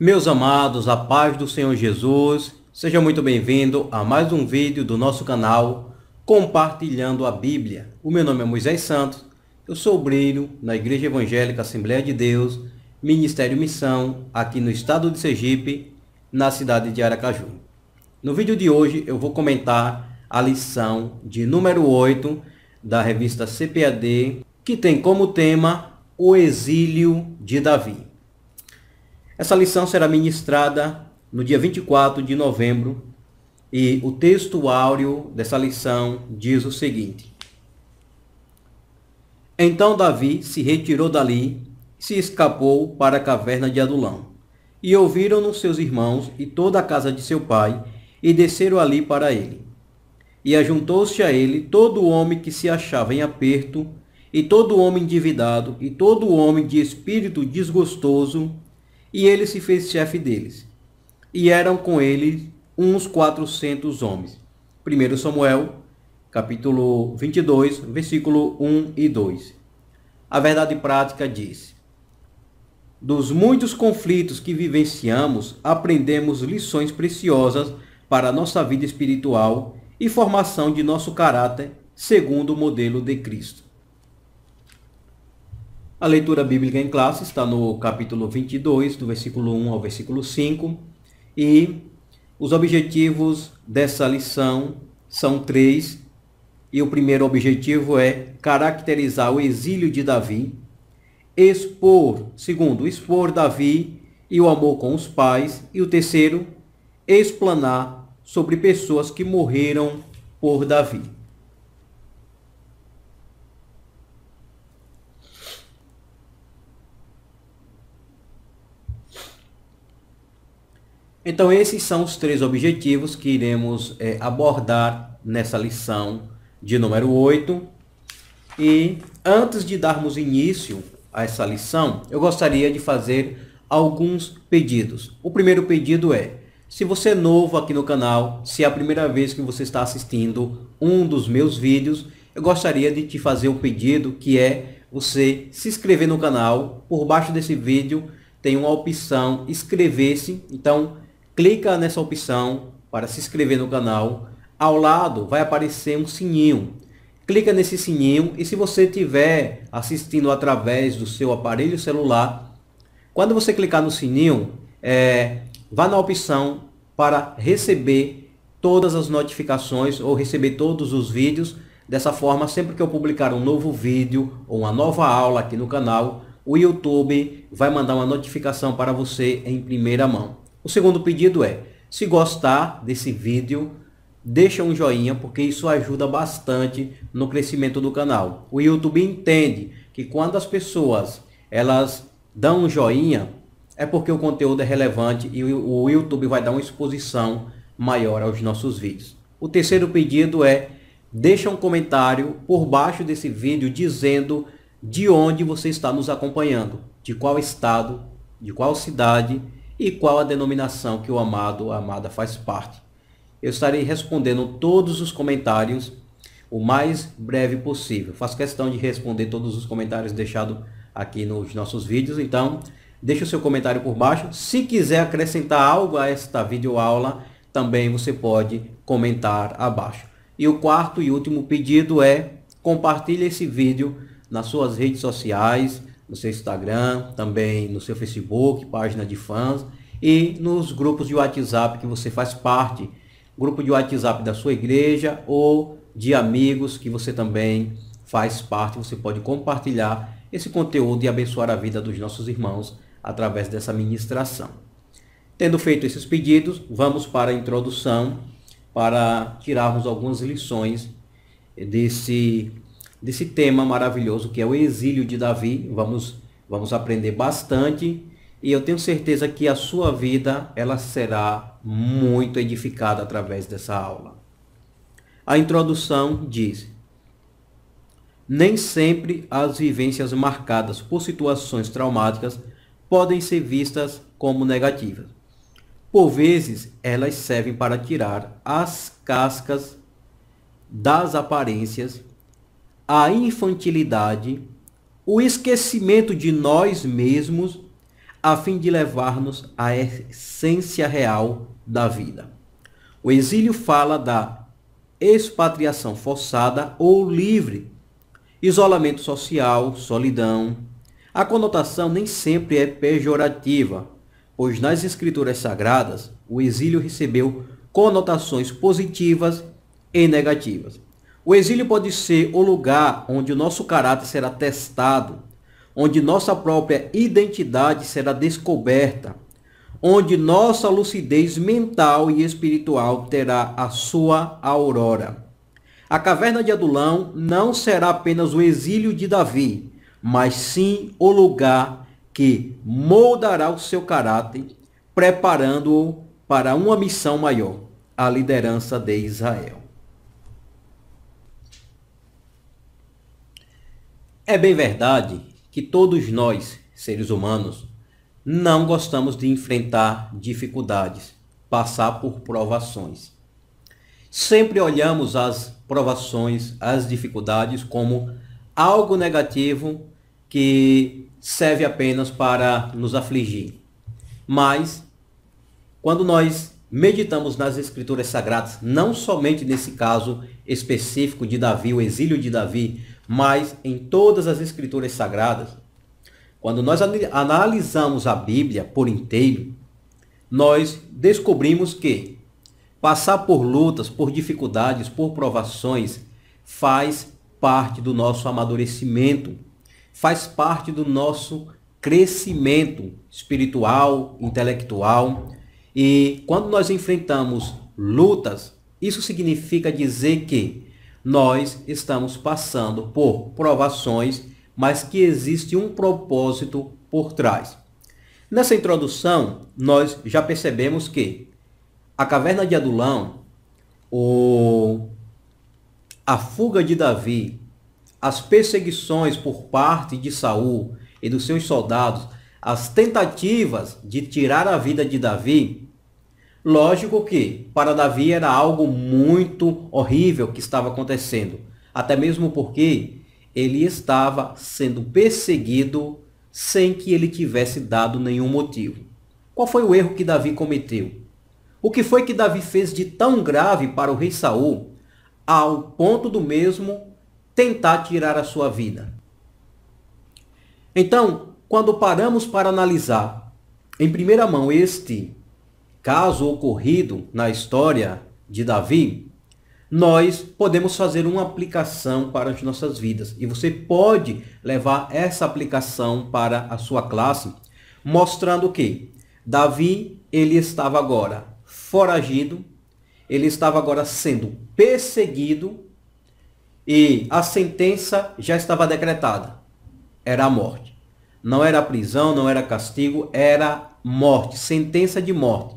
Meus amados, a paz do Senhor Jesus, seja muito bem-vindo a mais um vídeo do nosso canal Compartilhando a Bíblia. O meu nome é Moisés Santos, eu sou obreiro na Igreja Evangélica Assembleia de Deus, Ministério Missão, aqui no estado de Sergipe, na cidade de Aracaju. No vídeo de hoje eu vou comentar a lição de número 8 da revista CPAD, que tem como tema O Exílio de Davi. Essa lição será ministrada no dia 24 de novembro e o texto áureo dessa lição diz o seguinte: Então Davi se retirou dali, se escapou para a caverna de Adulão. E ouviram-no seus irmãos e toda a casa de seu pai, e desceram ali para ele. E ajuntou-se a ele todo o homem que se achava em aperto, e todo o homem endividado, e todo o homem de espírito desgostoso, e ele se fez chefe deles. E eram com ele uns quatrocentos homens. 1 Samuel, capítulo 22, versículo 1 e 2. A verdade prática diz: Dos muitos conflitos que vivenciamos, aprendemos lições preciosas para a nossa vida espiritual e formação de nosso caráter segundo o modelo de Cristo. A leitura bíblica em classe está no capítulo 22, do versículo 1 ao versículo 5, e os objetivos dessa lição são três, e o primeiro objetivo é caracterizar o exílio de Davi, expor, segundo, expor Davi e o amor com os pais, e o terceiro, explanar sobre pessoas que morreram por Davi. Então, esses são os três objetivos que iremos é, abordar nessa lição de número 8. E antes de darmos início a essa lição, eu gostaria de fazer alguns pedidos. O primeiro pedido é: se você é novo aqui no canal, se é a primeira vez que você está assistindo um dos meus vídeos, eu gostaria de te fazer um pedido que é você se inscrever no canal. Por baixo desse vídeo tem uma opção inscrever-se, então clica nessa opção para se inscrever no canal. Ao lado vai aparecer um sininho. Clica nesse sininho e se você estiver assistindo através do seu aparelho celular, quando você clicar no sininho, é, vá na opção para receber todas as notificações ou receber todos os vídeos. Dessa forma, sempre que eu publicar um novo vídeo ou uma nova aula aqui no canal, o YouTube vai mandar uma notificação para você em primeira mão. O segundo pedido é, se gostar desse vídeo, deixa um joinha, porque isso ajuda bastante no crescimento do canal. O YouTube entende que quando as pessoas elas dão um joinha, é porque o conteúdo é relevante e o YouTube vai dar uma exposição maior aos nossos vídeos. O terceiro pedido é deixa um comentário por baixo desse vídeo dizendo de onde você está nos acompanhando, de qual estado, de qual cidade e qual a denominação que o amado a amada faz parte. Eu estarei respondendo todos os comentários o mais breve possível. Faço questão de responder todos os comentários deixados aqui nos nossos vídeos, então Deixe o seu comentário por baixo. Se quiser acrescentar algo a esta videoaula, também você pode comentar abaixo. E o quarto e último pedido é compartilhe esse vídeo nas suas redes sociais, no seu Instagram, também no seu Facebook, página de fãs e nos grupos de WhatsApp que você faz parte, grupo de WhatsApp da sua igreja ou de amigos que você também faz parte, você pode compartilhar esse conteúdo e abençoar a vida dos nossos irmãos através dessa ministração. Tendo feito esses pedidos, vamos para a introdução para tirarmos algumas lições desse desse tema maravilhoso que é o exílio de Davi. Vamos vamos aprender bastante e eu tenho certeza que a sua vida ela será muito edificada através dessa aula. A introdução diz: Nem sempre as vivências marcadas por situações traumáticas podem ser vistas como negativas. Por vezes, elas servem para tirar as cascas das aparências, a infantilidade, o esquecimento de nós mesmos, a fim de levar-nos à essência real da vida. O exílio fala da expatriação forçada ou livre, isolamento social, solidão, a conotação nem sempre é pejorativa, pois nas escrituras sagradas o exílio recebeu conotações positivas e negativas. O exílio pode ser o lugar onde o nosso caráter será testado, onde nossa própria identidade será descoberta, onde nossa lucidez mental e espiritual terá a sua aurora. A caverna de Adulão não será apenas o exílio de Davi, mas sim o lugar que moldará o seu caráter, preparando-o para uma missão maior, a liderança de Israel. É bem verdade que todos nós, seres humanos, não gostamos de enfrentar dificuldades, passar por provações. Sempre olhamos as provações, as dificuldades como algo negativo que serve apenas para nos afligir. Mas, quando nós meditamos nas Escrituras Sagradas, não somente nesse caso específico de Davi, o exílio de Davi, mas em todas as Escrituras Sagradas, quando nós analisamos a Bíblia por inteiro, nós descobrimos que passar por lutas, por dificuldades, por provações, faz parte do nosso amadurecimento faz parte do nosso crescimento espiritual, intelectual. E quando nós enfrentamos lutas, isso significa dizer que nós estamos passando por provações, mas que existe um propósito por trás. Nessa introdução, nós já percebemos que a caverna de Adulão, o, a fuga de Davi as perseguições por parte de Saul e dos seus soldados, as tentativas de tirar a vida de Davi, lógico que para Davi era algo muito horrível que estava acontecendo, até mesmo porque ele estava sendo perseguido sem que ele tivesse dado nenhum motivo. Qual foi o erro que Davi cometeu? O que foi que Davi fez de tão grave para o rei Saul, ao ponto do mesmo tentar tirar a sua vida. Então, quando paramos para analisar em primeira mão este caso ocorrido na história de Davi, nós podemos fazer uma aplicação para as nossas vidas. E você pode levar essa aplicação para a sua classe, mostrando que Davi, ele estava agora foragido, ele estava agora sendo perseguido e a sentença já estava decretada. Era a morte. Não era prisão, não era castigo, era morte, sentença de morte.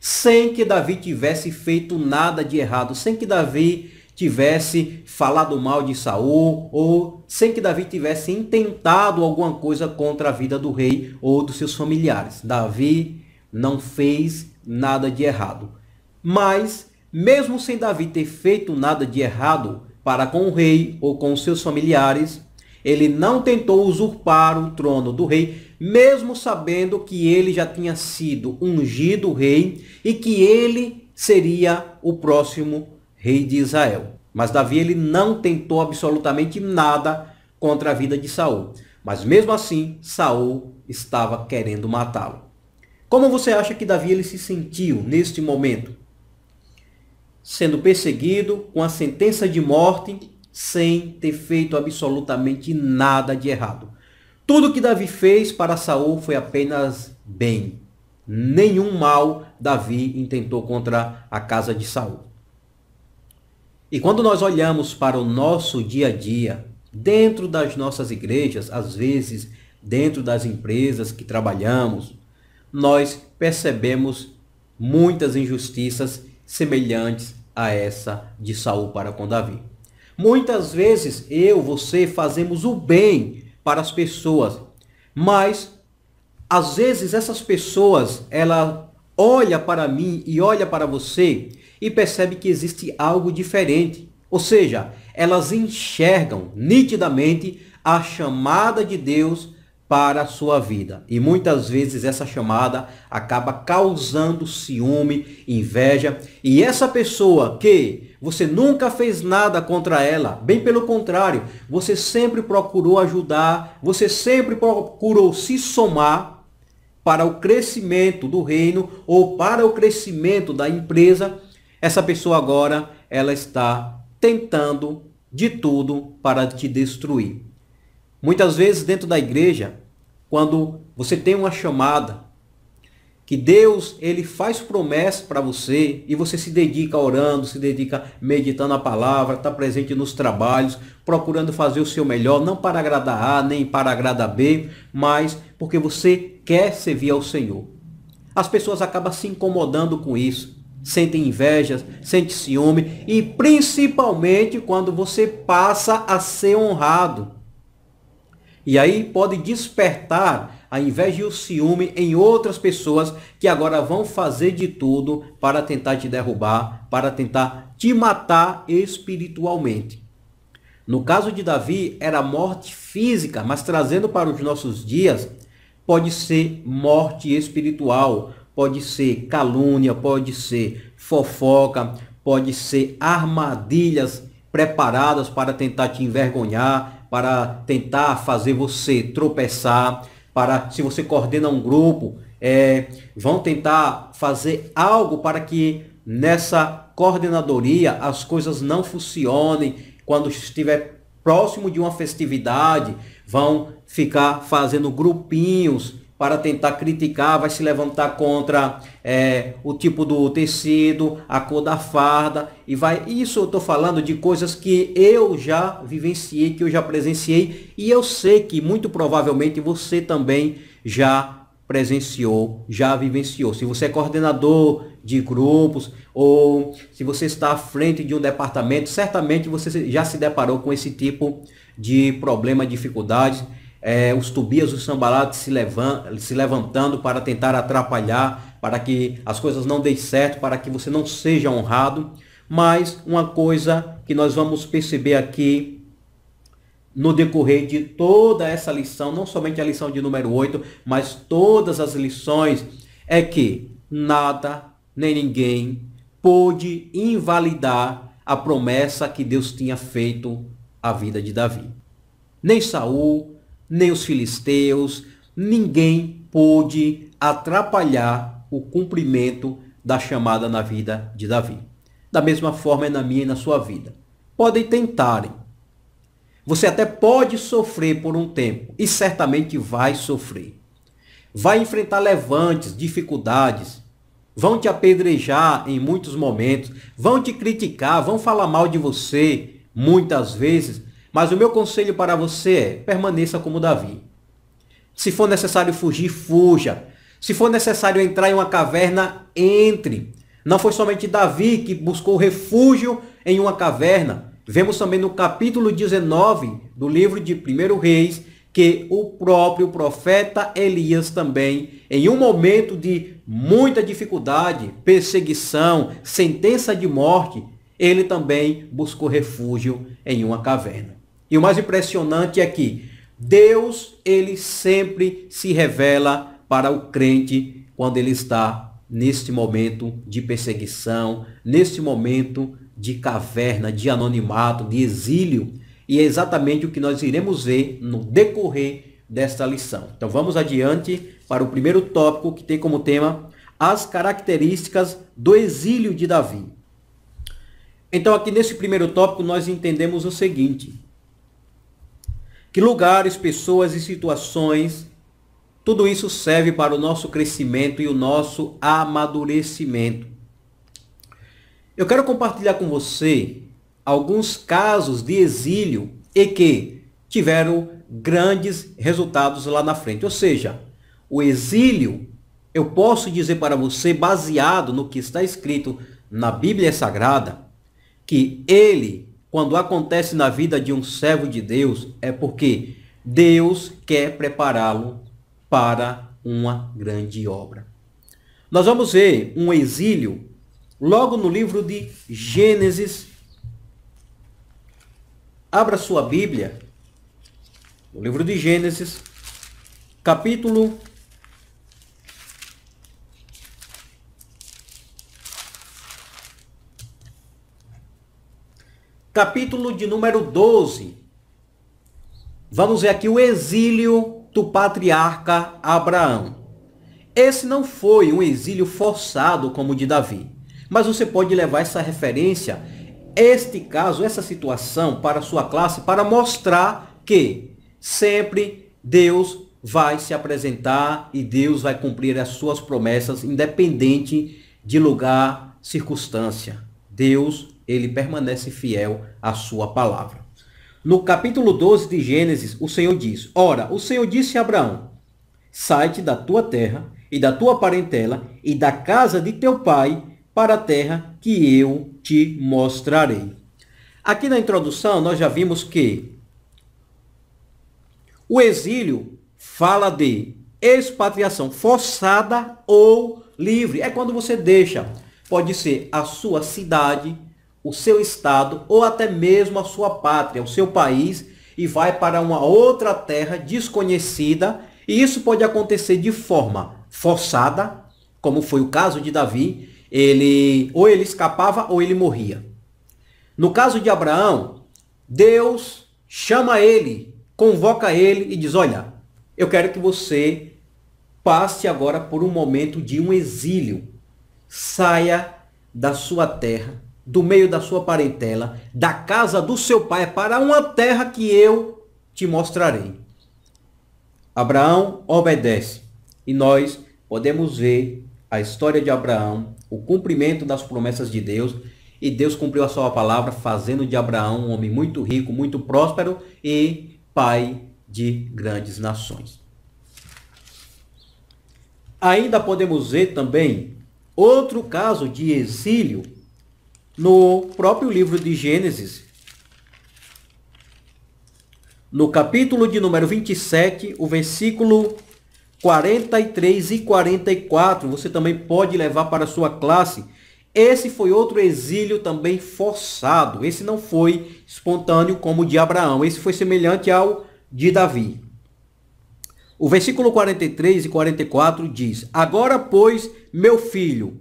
Sem que Davi tivesse feito nada de errado, sem que Davi tivesse falado mal de Saul ou sem que Davi tivesse intentado alguma coisa contra a vida do rei ou dos seus familiares. Davi não fez nada de errado. Mas mesmo sem Davi ter feito nada de errado, para com o rei ou com seus familiares. Ele não tentou usurpar o trono do rei, mesmo sabendo que ele já tinha sido ungido rei e que ele seria o próximo rei de Israel. Mas Davi ele não tentou absolutamente nada contra a vida de Saul. Mas mesmo assim, Saul estava querendo matá-lo. Como você acha que Davi ele se sentiu neste momento? sendo perseguido com a sentença de morte sem ter feito absolutamente nada de errado. Tudo que Davi fez para Saul foi apenas bem. Nenhum mal Davi intentou contra a casa de Saul. E quando nós olhamos para o nosso dia a dia, dentro das nossas igrejas, às vezes dentro das empresas que trabalhamos, nós percebemos muitas injustiças semelhantes a essa de Saul para com Davi. Muitas vezes eu, você fazemos o bem para as pessoas, mas às vezes essas pessoas, ela olha para mim e olha para você e percebe que existe algo diferente. Ou seja, elas enxergam nitidamente a chamada de Deus para a sua vida. E muitas vezes essa chamada acaba causando ciúme, inveja, e essa pessoa que você nunca fez nada contra ela, bem pelo contrário, você sempre procurou ajudar, você sempre procurou se somar para o crescimento do reino ou para o crescimento da empresa, essa pessoa agora ela está tentando de tudo para te destruir. Muitas vezes dentro da igreja, quando você tem uma chamada, que Deus ele faz promessas para você e você se dedica orando, se dedica meditando a palavra, está presente nos trabalhos, procurando fazer o seu melhor, não para agradar A nem para agradar B, mas porque você quer servir ao Senhor. As pessoas acabam se incomodando com isso, sentem invejas, sentem ciúme e principalmente quando você passa a ser honrado. E aí pode despertar a inveja e o ciúme em outras pessoas que agora vão fazer de tudo para tentar te derrubar, para tentar te matar espiritualmente. No caso de Davi, era morte física, mas trazendo para os nossos dias, pode ser morte espiritual, pode ser calúnia, pode ser fofoca, pode ser armadilhas preparadas para tentar te envergonhar, para tentar fazer você tropeçar, para se você coordena um grupo, é, vão tentar fazer algo para que nessa coordenadoria as coisas não funcionem quando estiver próximo de uma festividade, vão ficar fazendo grupinhos para tentar criticar, vai se levantar contra é, o tipo do tecido, a cor da farda e vai. Isso eu estou falando de coisas que eu já vivenciei, que eu já presenciei e eu sei que muito provavelmente você também já presenciou, já vivenciou. Se você é coordenador de grupos ou se você está à frente de um departamento, certamente você já se deparou com esse tipo de problema, dificuldades é, os Tobias, os Sambalates se, levan, se levantando para tentar atrapalhar, para que as coisas não deem certo, para que você não seja honrado. Mas uma coisa que nós vamos perceber aqui no decorrer de toda essa lição, não somente a lição de número 8, mas todas as lições, é que nada nem ninguém pôde invalidar a promessa que Deus tinha feito à vida de Davi. Nem Saul, nem os filisteus, ninguém pôde atrapalhar o cumprimento da chamada na vida de Davi. Da mesma forma é na minha e na sua vida. Podem tentarem. Você até pode sofrer por um tempo e certamente vai sofrer. Vai enfrentar levantes, dificuldades, vão te apedrejar em muitos momentos, vão te criticar, vão falar mal de você muitas vezes, mas o meu conselho para você é: permaneça como Davi. Se for necessário fugir, fuja. Se for necessário entrar em uma caverna, entre. Não foi somente Davi que buscou refúgio em uma caverna. Vemos também no capítulo 19 do livro de 1 Reis que o próprio profeta Elias também, em um momento de muita dificuldade, perseguição, sentença de morte, ele também buscou refúgio em uma caverna. E o mais impressionante é que Deus, ele sempre se revela para o crente quando ele está neste momento de perseguição, neste momento de caverna, de anonimato, de exílio. E é exatamente o que nós iremos ver no decorrer desta lição. Então vamos adiante para o primeiro tópico que tem como tema as características do exílio de Davi. Então aqui nesse primeiro tópico nós entendemos o seguinte: que lugares, pessoas e situações, tudo isso serve para o nosso crescimento e o nosso amadurecimento. Eu quero compartilhar com você alguns casos de exílio e que tiveram grandes resultados lá na frente. Ou seja, o exílio, eu posso dizer para você, baseado no que está escrito na Bíblia Sagrada, que ele quando acontece na vida de um servo de Deus, é porque Deus quer prepará-lo para uma grande obra. Nós vamos ver um exílio logo no livro de Gênesis. Abra sua Bíblia, no livro de Gênesis, capítulo capítulo de número 12. Vamos ver aqui o exílio do patriarca Abraão. Esse não foi um exílio forçado como o de Davi, mas você pode levar essa referência, este caso, essa situação para a sua classe para mostrar que sempre Deus vai se apresentar e Deus vai cumprir as suas promessas independente de lugar, circunstância. Deus ele permanece fiel à sua palavra. No capítulo 12 de Gênesis, o Senhor diz: Ora, o Senhor disse a Abraão: Sai-te da tua terra e da tua parentela e da casa de teu pai para a terra que eu te mostrarei. Aqui na introdução nós já vimos que o exílio fala de expatriação forçada ou livre. É quando você deixa, pode ser a sua cidade, o seu estado ou até mesmo a sua pátria, o seu país e vai para uma outra terra desconhecida, e isso pode acontecer de forma forçada, como foi o caso de Davi, ele ou ele escapava ou ele morria. No caso de Abraão, Deus chama ele, convoca ele e diz: "Olha, eu quero que você passe agora por um momento de um exílio. Saia da sua terra do meio da sua parentela, da casa do seu pai, para uma terra que eu te mostrarei. Abraão obedece. E nós podemos ver a história de Abraão, o cumprimento das promessas de Deus. E Deus cumpriu a sua palavra, fazendo de Abraão um homem muito rico, muito próspero e pai de grandes nações. Ainda podemos ver também outro caso de exílio no próprio livro de Gênesis, no capítulo de número 27, o versículo 43 e 44, você também pode levar para a sua classe. Esse foi outro exílio também forçado. Esse não foi espontâneo como o de Abraão. Esse foi semelhante ao de Davi. O versículo 43 e 44 diz: Agora, pois, meu filho,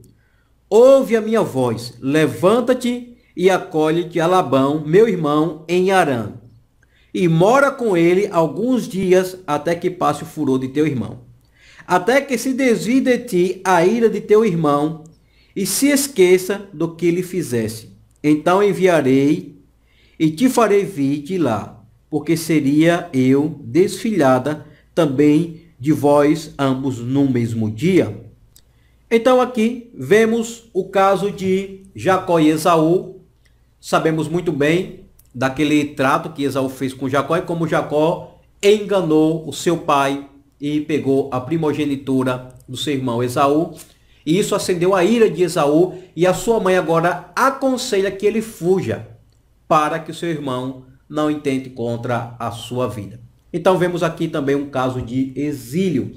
Ouve a minha voz, levanta-te e acolhe-te a Labão, meu irmão, em Arã. E mora com ele alguns dias até que passe o furor de teu irmão. Até que se desvie de ti a ira de teu irmão e se esqueça do que lhe fizesse. Então enviarei e te farei vir de lá, porque seria eu desfilhada também de vós ambos no mesmo dia. Então aqui vemos o caso de Jacó e Esaú. Sabemos muito bem daquele trato que Esaú fez com Jacó e como Jacó enganou o seu pai e pegou a primogenitura do seu irmão Esaú. E isso acendeu a ira de Esaú e a sua mãe agora aconselha que ele fuja para que o seu irmão não intente contra a sua vida. Então vemos aqui também um caso de exílio.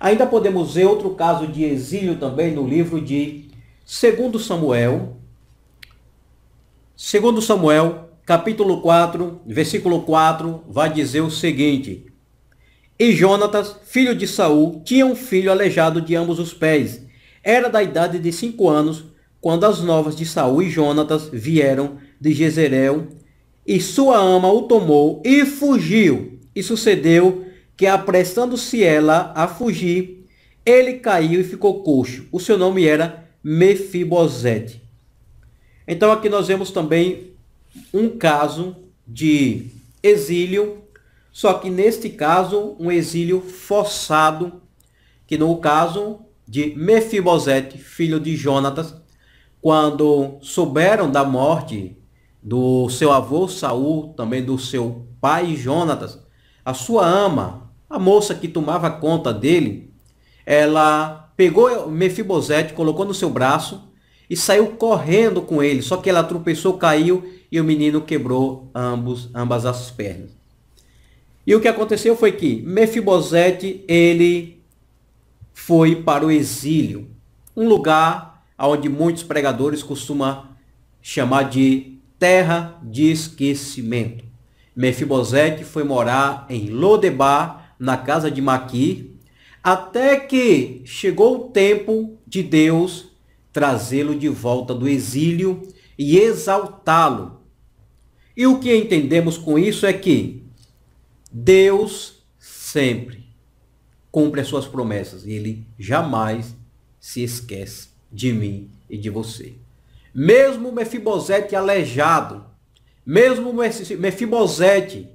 Ainda podemos ver outro caso de exílio também no livro de 2 Samuel. 2 Samuel, capítulo 4, versículo 4, vai dizer o seguinte: E Jonatas, filho de Saul, tinha um filho aleijado de ambos os pés. Era da idade de cinco anos, quando as novas de Saul e Jonatas vieram de Jezereel, e sua ama o tomou e fugiu. E sucedeu que apressando-se ela a fugir, ele caiu e ficou coxo. O seu nome era Mefibosete. Então aqui nós vemos também um caso de exílio, só que neste caso um exílio forçado, que no caso de Mefibosete, filho de Jonatas, quando souberam da morte do seu avô Saul, também do seu pai Jonatas, a sua ama, a moça que tomava conta dele, ela pegou Mefibosete, colocou no seu braço e saiu correndo com ele. Só que ela tropeçou, caiu e o menino quebrou ambos, ambas as pernas. E o que aconteceu foi que Mefibosete, ele foi para o exílio, um lugar onde muitos pregadores costumam chamar de terra de esquecimento. Mefibosete foi morar em Lodebar, na casa de Maqui, até que chegou o tempo de Deus trazê-lo de volta do exílio e exaltá-lo. E o que entendemos com isso é que Deus sempre cumpre as suas promessas e ele jamais se esquece de mim e de você. Mesmo Mefibosete aleijado, mesmo Mefibosete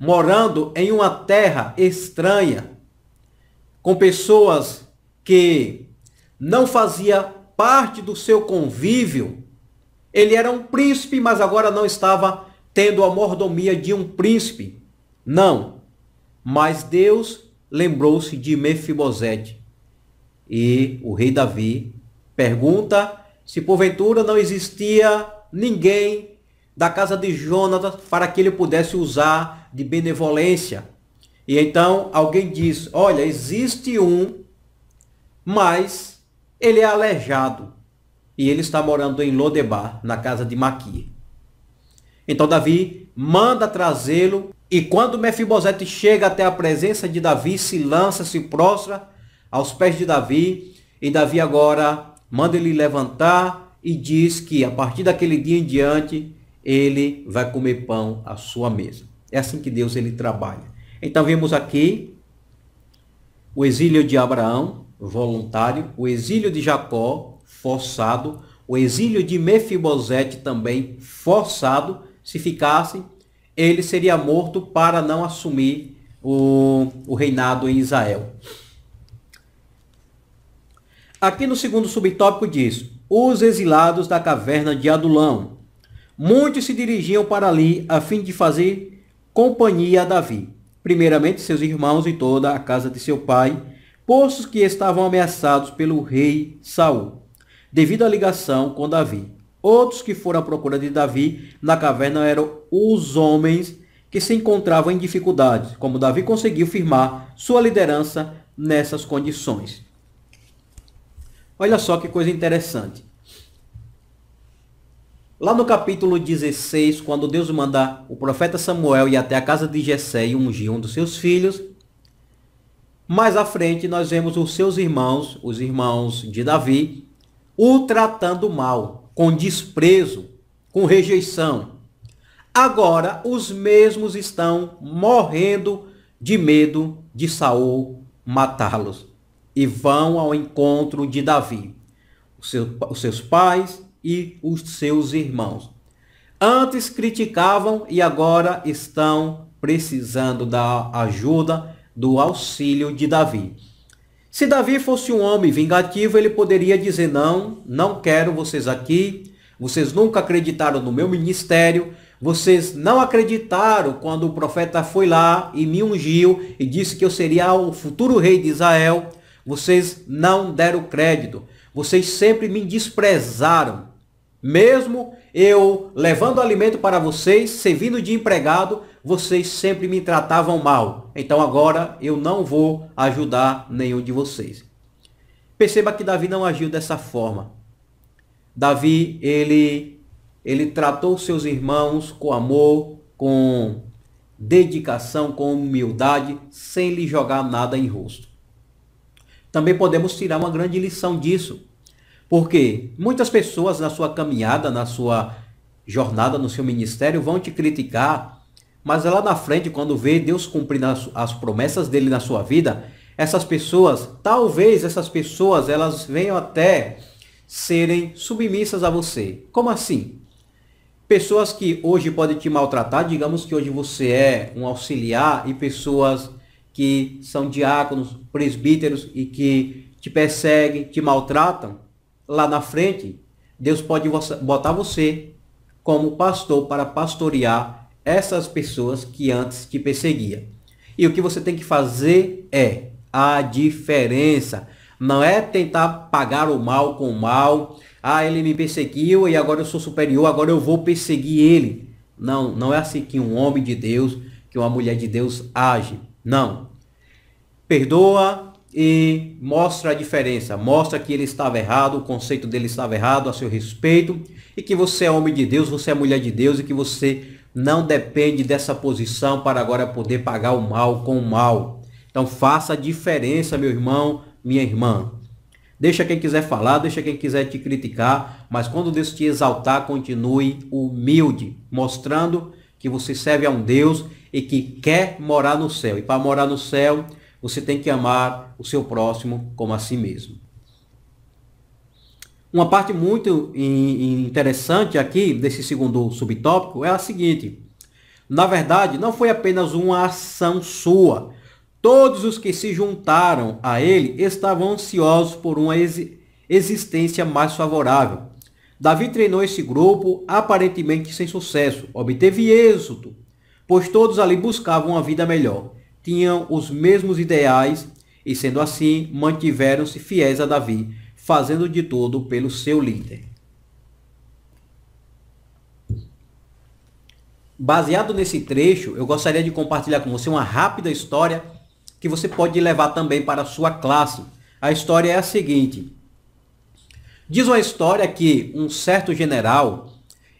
morando em uma terra estranha, com pessoas que não fazia parte do seu convívio. Ele era um príncipe, mas agora não estava tendo a mordomia de um príncipe. Não. Mas Deus lembrou-se de Mefibosete. E o rei Davi pergunta se porventura não existia ninguém da casa de Jonatas para que ele pudesse usar de benevolência. E então alguém diz: Olha, existe um, mas ele é aleijado. E ele está morando em Lodebar, na casa de Maqui Então Davi manda trazê-lo. E quando Mefibosete chega até a presença de Davi, se lança, se prostra aos pés de Davi. E Davi agora manda ele levantar e diz que a partir daquele dia em diante ele vai comer pão à sua mesa. É assim que Deus ele trabalha. Então vemos aqui o exílio de Abraão, voluntário, o exílio de Jacó, forçado, o exílio de Mefibosete também forçado, se ficasse, ele seria morto para não assumir o, o reinado em Israel. Aqui no segundo subtópico diz: os exilados da caverna de Adulão muitos se dirigiam para ali a fim de fazer companhia a Davi, primeiramente seus irmãos e toda a casa de seu pai, postos que estavam ameaçados pelo rei Saul, devido à ligação com Davi. Outros que foram à procura de Davi na caverna eram os homens que se encontravam em dificuldades, como Davi conseguiu firmar sua liderança nessas condições. Olha só que coisa interessante. Lá no capítulo 16, quando Deus manda o profeta Samuel ir até a casa de Jessé e ungir um dos seus filhos, mais à frente nós vemos os seus irmãos, os irmãos de Davi, o tratando mal, com desprezo, com rejeição. Agora os mesmos estão morrendo de medo de Saul matá-los e vão ao encontro de Davi. Os seus, os seus pais, e os seus irmãos. Antes criticavam e agora estão precisando da ajuda, do auxílio de Davi. Se Davi fosse um homem vingativo, ele poderia dizer: Não, não quero vocês aqui, vocês nunca acreditaram no meu ministério, vocês não acreditaram quando o profeta foi lá e me ungiu e disse que eu seria o futuro rei de Israel, vocês não deram crédito, vocês sempre me desprezaram. Mesmo eu levando alimento para vocês, servindo de empregado, vocês sempre me tratavam mal. Então agora eu não vou ajudar nenhum de vocês. Perceba que Davi não agiu dessa forma. Davi, ele ele tratou seus irmãos com amor, com dedicação, com humildade, sem lhe jogar nada em rosto. Também podemos tirar uma grande lição disso. Porque muitas pessoas na sua caminhada, na sua jornada, no seu ministério, vão te criticar, mas lá na frente, quando vê Deus cumprindo as, as promessas dele na sua vida, essas pessoas, talvez essas pessoas, elas venham até serem submissas a você. Como assim? Pessoas que hoje podem te maltratar, digamos que hoje você é um auxiliar e pessoas que são diáconos, presbíteros e que te perseguem, te maltratam, lá na frente, Deus pode botar você como pastor para pastorear essas pessoas que antes te perseguia. E o que você tem que fazer é a diferença. Não é tentar pagar o mal com o mal. Ah, ele me perseguiu e agora eu sou superior, agora eu vou perseguir ele. Não, não é assim que um homem de Deus, que uma mulher de Deus age. Não. Perdoa, e mostra a diferença, mostra que ele estava errado, o conceito dele estava errado a seu respeito e que você é homem de Deus, você é mulher de Deus e que você não depende dessa posição para agora poder pagar o mal com o mal. Então faça a diferença, meu irmão, minha irmã. Deixa quem quiser falar, deixa quem quiser te criticar, mas quando Deus te exaltar, continue humilde, mostrando que você serve a um Deus e que quer morar no céu. E para morar no céu, você tem que amar o seu próximo como a si mesmo. Uma parte muito interessante aqui desse segundo subtópico é a seguinte. Na verdade, não foi apenas uma ação sua. Todos os que se juntaram a ele estavam ansiosos por uma existência mais favorável. Davi treinou esse grupo aparentemente sem sucesso, obteve êxito, pois todos ali buscavam uma vida melhor tinham os mesmos ideais e, sendo assim, mantiveram-se fiéis a Davi, fazendo de todo pelo seu líder. Baseado nesse trecho, eu gostaria de compartilhar com você uma rápida história que você pode levar também para a sua classe. A história é a seguinte. Diz uma história que um certo general,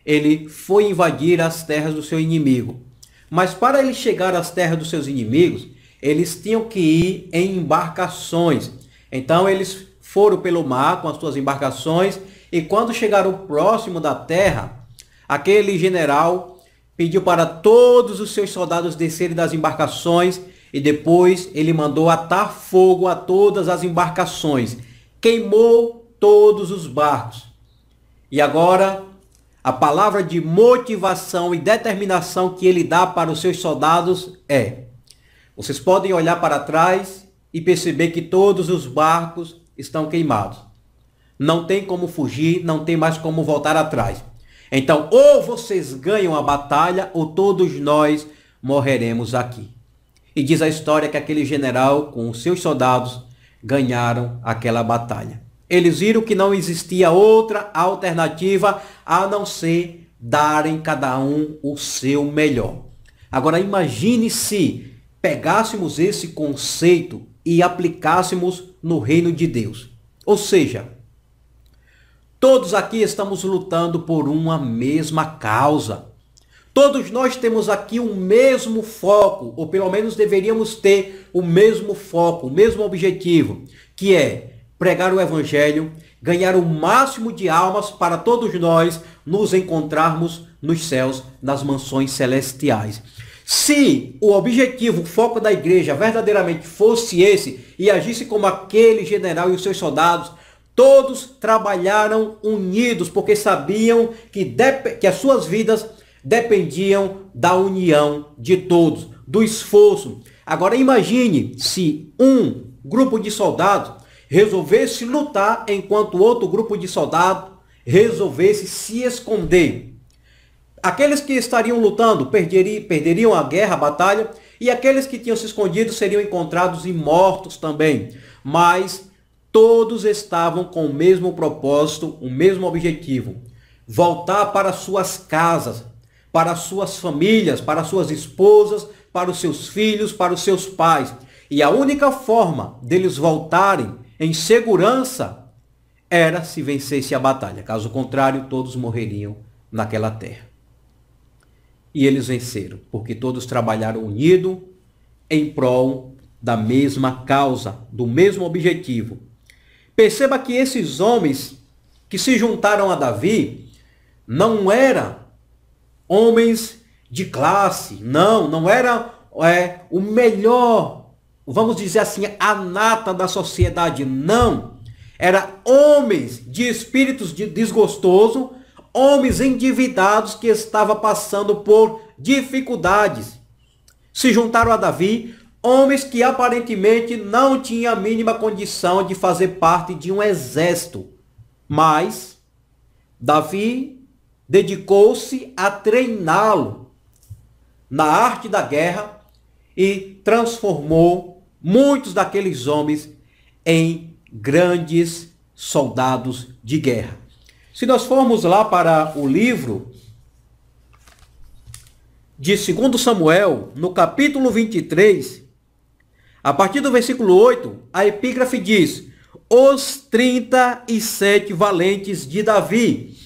ele foi invadir as terras do seu inimigo. Mas para ele chegar às terras dos seus inimigos, eles tinham que ir em embarcações. Então eles foram pelo mar com as suas embarcações e quando chegaram próximo da terra, aquele general pediu para todos os seus soldados descerem das embarcações e depois ele mandou atar fogo a todas as embarcações. Queimou todos os barcos. E agora a palavra de motivação e determinação que ele dá para os seus soldados é: vocês podem olhar para trás e perceber que todos os barcos estão queimados. Não tem como fugir, não tem mais como voltar atrás. Então, ou vocês ganham a batalha, ou todos nós morreremos aqui. E diz a história que aquele general com os seus soldados ganharam aquela batalha. Eles viram que não existia outra alternativa a não ser darem cada um o seu melhor. Agora imagine se pegássemos esse conceito e aplicássemos no reino de Deus. Ou seja, todos aqui estamos lutando por uma mesma causa. Todos nós temos aqui o mesmo foco, ou pelo menos deveríamos ter o mesmo foco, o mesmo objetivo, que é pregar o Evangelho, ganhar o máximo de almas para todos nós nos encontrarmos nos céus, nas mansões celestiais. Se o objetivo, o foco da igreja verdadeiramente fosse esse e agisse como aquele general e os seus soldados, todos trabalharam unidos porque sabiam que, que as suas vidas dependiam da união de todos, do esforço. Agora imagine se um grupo de soldados resolvesse lutar enquanto outro grupo de soldados resolvesse se esconder. Aqueles que estariam lutando perderiam, perderiam a guerra, a batalha, e aqueles que tinham se escondido seriam encontrados e mortos também. Mas todos estavam com o mesmo propósito, o mesmo objetivo: voltar para suas casas, para suas famílias, para suas esposas, para os seus filhos, para os seus pais. E a única forma deles voltarem em segurança era se vencesse a batalha. Caso contrário, todos morreriam naquela terra. E eles venceram, porque todos trabalharam unidos em prol da mesma causa, do mesmo objetivo. Perceba que esses homens que se juntaram a Davi não eram homens de classe, não, não era é, o melhor vamos dizer assim, a nata da sociedade. Não. Era homens de espíritos de desgostoso, homens endividados que estavam passando por dificuldades. Se juntaram a Davi, homens que aparentemente não tinham a mínima condição de fazer parte de um exército. Mas Davi dedicou-se a treiná-lo na arte da guerra e transformou muitos daqueles homens em grandes soldados de guerra. Se nós formos lá para o livro de 2 Samuel, no capítulo 23, a partir do versículo 8, a epígrafe diz: Os 37 valentes de Davi.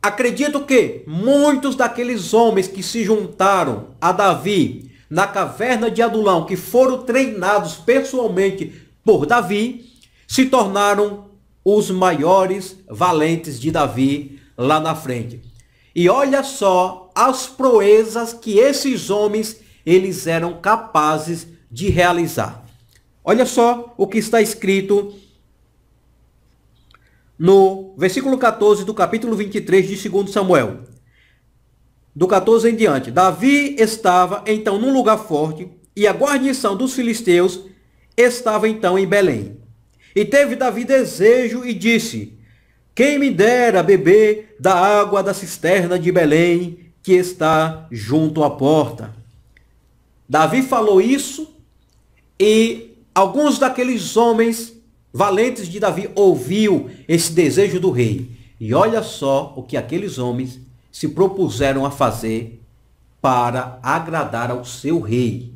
Acredito que muitos daqueles homens que se juntaram a Davi na caverna de Adulão, que foram treinados pessoalmente por Davi, se tornaram os maiores valentes de Davi lá na frente. E olha só as proezas que esses homens eles eram capazes de realizar. Olha só o que está escrito no versículo 14 do capítulo 23 de 2 Samuel do 14 em diante. Davi estava então num lugar forte e a guarnição dos filisteus estava então em Belém. E teve Davi desejo e disse: Quem me dera beber da água da cisterna de Belém que está junto à porta. Davi falou isso e alguns daqueles homens valentes de Davi ouviu esse desejo do rei. E olha só o que aqueles homens se propuseram a fazer para agradar ao seu rei.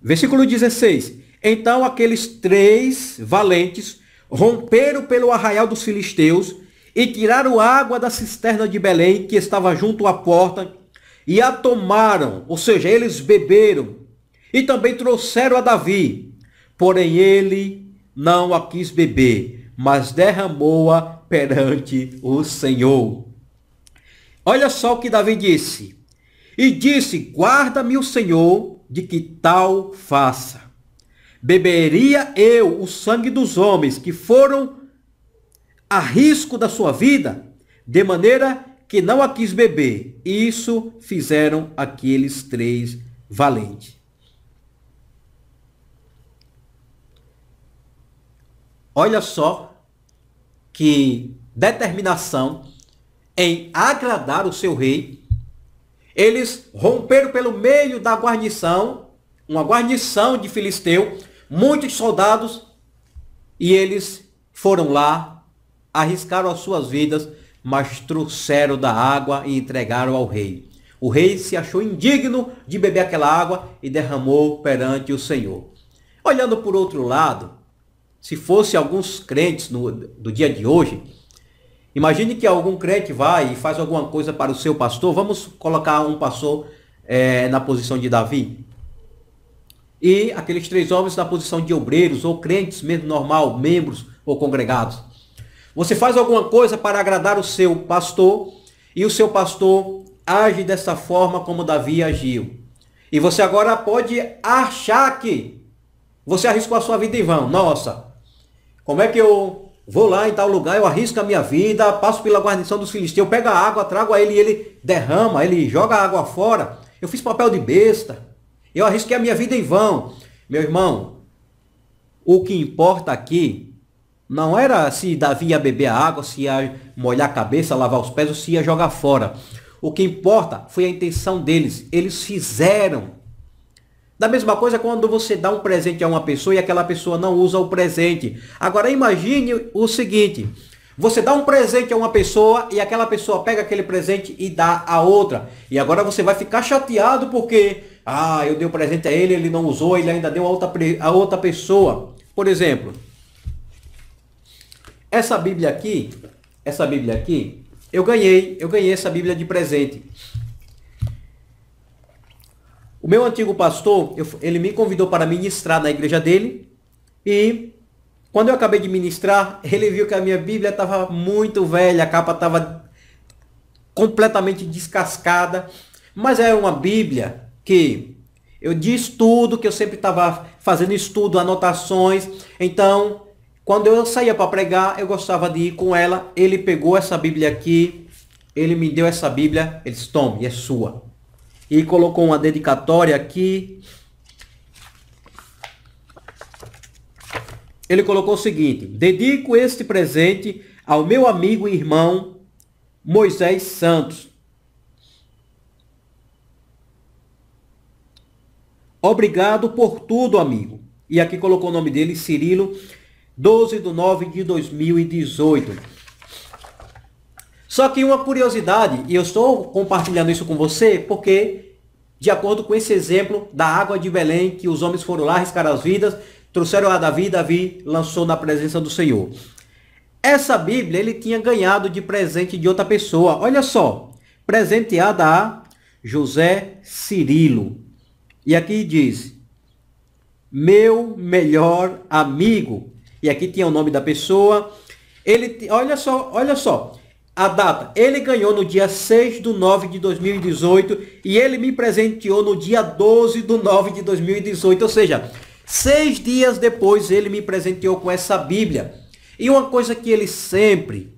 Versículo 16. Então aqueles três valentes romperam pelo arraial dos filisteus e tiraram água da cisterna de Belém que estava junto à porta e a tomaram, ou seja, eles beberam e também trouxeram a Davi. Porém ele não a quis beber, mas derramou-a perante o Senhor. Olha só o que Davi disse. E disse: Guarda-me o Senhor de que tal faça. Beberia eu o sangue dos homens que foram a risco da sua vida, de maneira que não a quis beber. Isso fizeram aqueles três valentes. Olha só que determinação em agradar o seu rei, eles romperam pelo meio da guarnição, uma guarnição de filisteu, muitos soldados, e eles foram lá, arriscaram as suas vidas, mas trouxeram da água e entregaram ao rei. O rei se achou indigno de beber aquela água e derramou perante o Senhor. Olhando por outro lado, se fosse alguns crentes no, do dia de hoje, Imagine que algum crente vai e faz alguma coisa para o seu pastor. Vamos colocar um pastor é, na posição de Davi. E aqueles três homens na posição de obreiros ou crentes, mesmo normal, membros ou congregados. Você faz alguma coisa para agradar o seu pastor e o seu pastor age dessa forma como Davi agiu. E você agora pode achar que você arriscou a sua vida em vão. Nossa, como é que eu Vou lá em tal lugar, eu arrisco a minha vida, passo pela guarnição dos filisteus, pego a água, trago a ele e ele derrama, ele joga a água fora. Eu fiz papel de besta. Eu arrisquei a minha vida em vão. Meu irmão, o que importa aqui não era se Davi ia beber a água, se ia molhar a cabeça, lavar os pés ou se ia jogar fora. O que importa foi a intenção deles. Eles fizeram da mesma coisa quando você dá um presente a uma pessoa e aquela pessoa não usa o presente. Agora imagine o seguinte, você dá um presente a uma pessoa e aquela pessoa pega aquele presente e dá a outra. E agora você vai ficar chateado porque, ah, eu dei o um presente a ele, ele não usou, ele ainda deu a outra, a outra pessoa. Por exemplo, essa Bíblia aqui, essa Bíblia aqui, eu ganhei, eu ganhei essa Bíblia de presente. O meu antigo pastor, eu, ele me convidou para ministrar na igreja dele e quando eu acabei de ministrar, ele viu que a minha Bíblia estava muito velha, a capa estava completamente descascada, mas era é uma Bíblia que eu de estudo, que eu sempre estava fazendo estudo, anotações. Então, quando eu saía para pregar, eu gostava de ir com ela. Ele pegou essa Bíblia aqui, ele me deu essa Bíblia, ele disse: "Tome, é sua" e colocou uma dedicatória aqui. Ele colocou o seguinte: Dedico este presente ao meu amigo e irmão Moisés Santos. Obrigado por tudo, amigo. E aqui colocou o nome dele, Cirilo, 12 de 9 de 2018. Só que uma curiosidade, e eu estou compartilhando isso com você, porque de acordo com esse exemplo da água de Belém, que os homens foram lá arriscar as vidas, trouxeram a Davi, Davi lançou na presença do Senhor. Essa Bíblia ele tinha ganhado de presente de outra pessoa. Olha só, presenteada a José Cirilo. E aqui diz: "Meu melhor amigo". E aqui tinha o nome da pessoa. Ele, olha só, olha só a data. Ele ganhou no dia 6 de 9 de 2018 e ele me presenteou no dia 12 de 9 de 2018. Ou seja, seis dias depois ele me presenteou com essa Bíblia. E uma coisa que ele sempre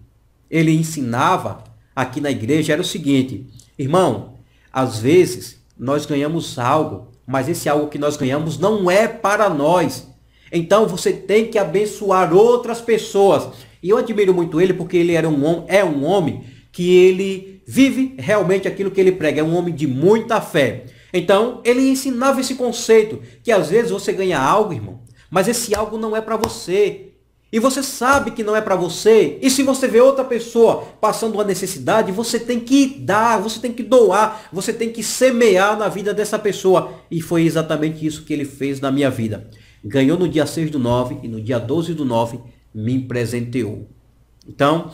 ele ensinava aqui na igreja era o seguinte: irmão, às vezes nós ganhamos algo, mas esse algo que nós ganhamos não é para nós. Então você tem que abençoar outras pessoas. E eu admiro muito ele porque ele era um é um homem que ele vive realmente aquilo que ele prega, é um homem de muita fé. Então, ele ensinava esse conceito que às vezes você ganha algo, irmão, mas esse algo não é para você. E você sabe que não é para você. E se você vê outra pessoa passando uma necessidade, você tem que dar, você tem que doar, você tem que semear na vida dessa pessoa. E foi exatamente isso que ele fez na minha vida. Ganhou no dia 6 do 9 e no dia 12 do 9 me presenteou. Então,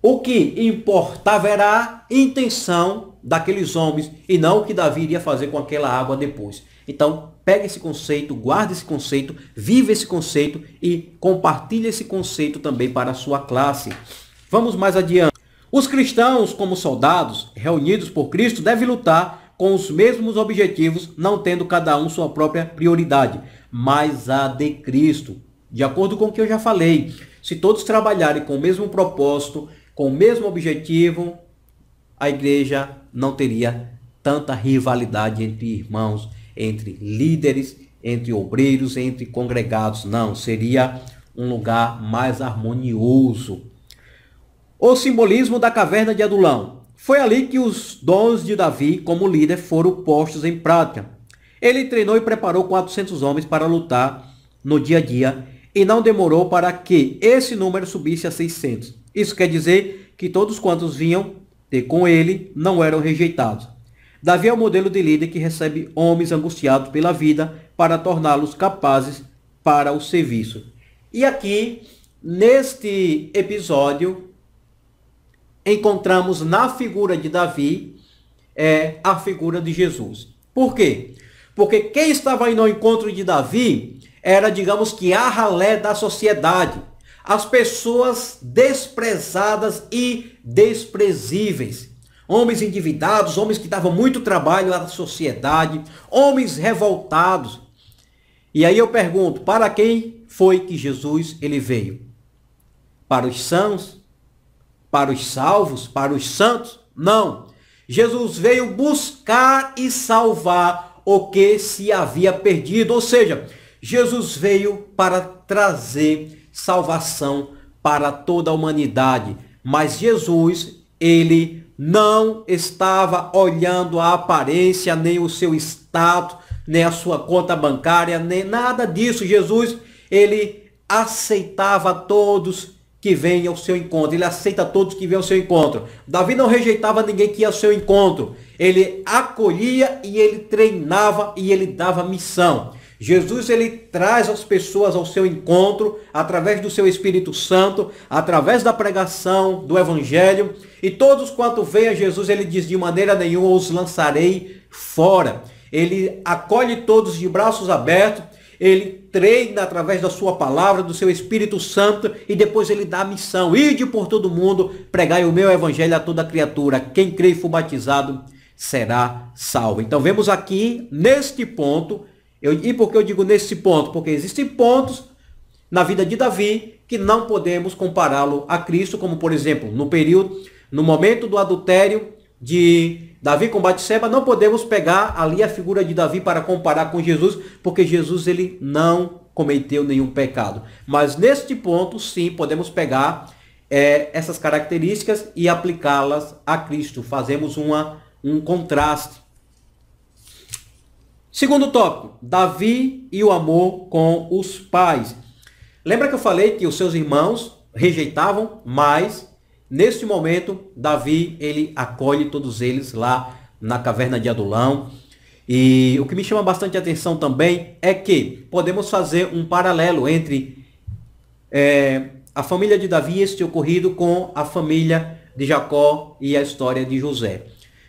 o que importava era a intenção daqueles homens e não o que Davi iria fazer com aquela água depois. Então, pega esse conceito, guarda esse conceito, vive esse conceito e compartilhe esse conceito também para a sua classe. Vamos mais adiante. Os cristãos, como soldados reunidos por Cristo, devem lutar com os mesmos objetivos, não tendo cada um sua própria prioridade, mas a de Cristo. De acordo com o que eu já falei, se todos trabalharem com o mesmo propósito, com o mesmo objetivo, a igreja não teria tanta rivalidade entre irmãos, entre líderes, entre obreiros, entre congregados. Não, seria um lugar mais harmonioso. O simbolismo da caverna de Adulão. Foi ali que os dons de Davi como líder foram postos em prática. Ele treinou e preparou 400 homens para lutar no dia a dia e não demorou para que esse número subisse a 600. Isso quer dizer que todos quantos vinham ter com ele não eram rejeitados. Davi é o modelo de líder que recebe homens angustiados pela vida para torná-los capazes para o serviço. E aqui, neste episódio, encontramos na figura de Davi é, a figura de Jesus. Por quê? Porque quem estava indo ao encontro de Davi era, digamos que, a ralé da sociedade. As pessoas desprezadas e desprezíveis. Homens endividados, homens que davam muito trabalho à sociedade, homens revoltados. E aí eu pergunto, para quem foi que Jesus ele veio? Para os sãos? Para os salvos? Para os santos? Não. Jesus veio buscar e salvar o que se havia perdido. Ou seja, Jesus veio para trazer salvação para toda a humanidade, mas Jesus, ele não estava olhando a aparência, nem o seu estado nem a sua conta bancária, nem nada disso. Jesus, ele aceitava todos que vêm ao seu encontro. Ele aceita todos que vêm ao seu encontro. Davi não rejeitava ninguém que ia ao seu encontro. Ele acolhia e ele treinava e ele dava missão. Jesus ele traz as pessoas ao seu encontro através do seu Espírito Santo, através da pregação do evangelho, e todos quanto veem a Jesus, ele diz de maneira nenhuma os lançarei fora. Ele acolhe todos de braços abertos, ele treina através da sua palavra, do seu Espírito Santo, e depois ele dá a missão: ide por todo mundo, pregai o meu evangelho a toda criatura. Quem crê e for batizado será salvo. Então vemos aqui, neste ponto, eu, e por que eu digo nesse ponto? Porque existem pontos na vida de Davi que não podemos compará-lo a Cristo, como por exemplo, no período, no momento do adultério de Davi com Batseba, não podemos pegar ali a figura de Davi para comparar com Jesus, porque Jesus ele não cometeu nenhum pecado. Mas neste ponto, sim, podemos pegar é, essas características e aplicá-las a Cristo. Fazemos uma, um contraste Segundo tópico, Davi e o amor com os pais. Lembra que eu falei que os seus irmãos rejeitavam, mas neste momento Davi ele acolhe todos eles lá na caverna de Adulão. E o que me chama bastante atenção também é que podemos fazer um paralelo entre é, a família de Davi, este ocorrido, com a família de Jacó e a história de José.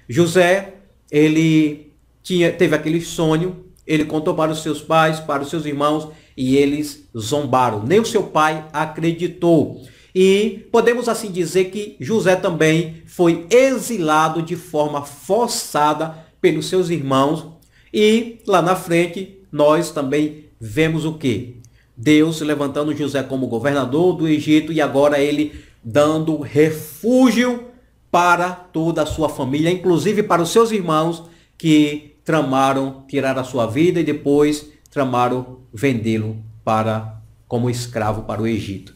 José, ele tinha, teve aquele sonho, ele contou para os seus pais, para os seus irmãos, e eles zombaram. Nem o seu pai acreditou. E podemos assim dizer que José também foi exilado de forma forçada pelos seus irmãos. E lá na frente, nós também vemos o que? Deus levantando José como governador do Egito e agora ele dando refúgio para toda a sua família, inclusive para os seus irmãos que tramaram tirar a sua vida e depois tramaram vendê-lo para como escravo para o Egito.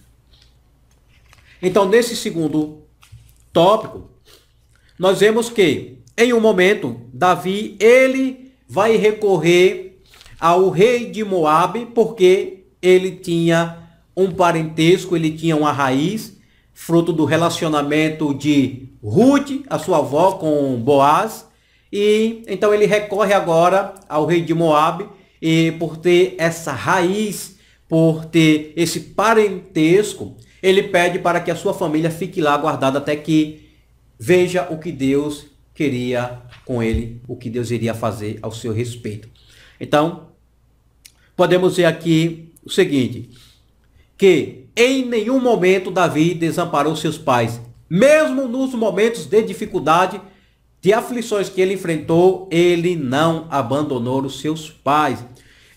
Então, nesse segundo tópico, nós vemos que em um momento Davi ele vai recorrer ao rei de Moabe porque ele tinha um parentesco, ele tinha uma raiz fruto do relacionamento de Ruth, a sua avó com Boaz, e então ele recorre agora ao rei de Moab e por ter essa raiz, por ter esse parentesco, ele pede para que a sua família fique lá guardada até que veja o que Deus queria com ele, o que Deus iria fazer ao seu respeito. Então, podemos ver aqui o seguinte, que em nenhum momento Davi desamparou seus pais, mesmo nos momentos de dificuldade, de aflições que ele enfrentou, ele não abandonou os seus pais.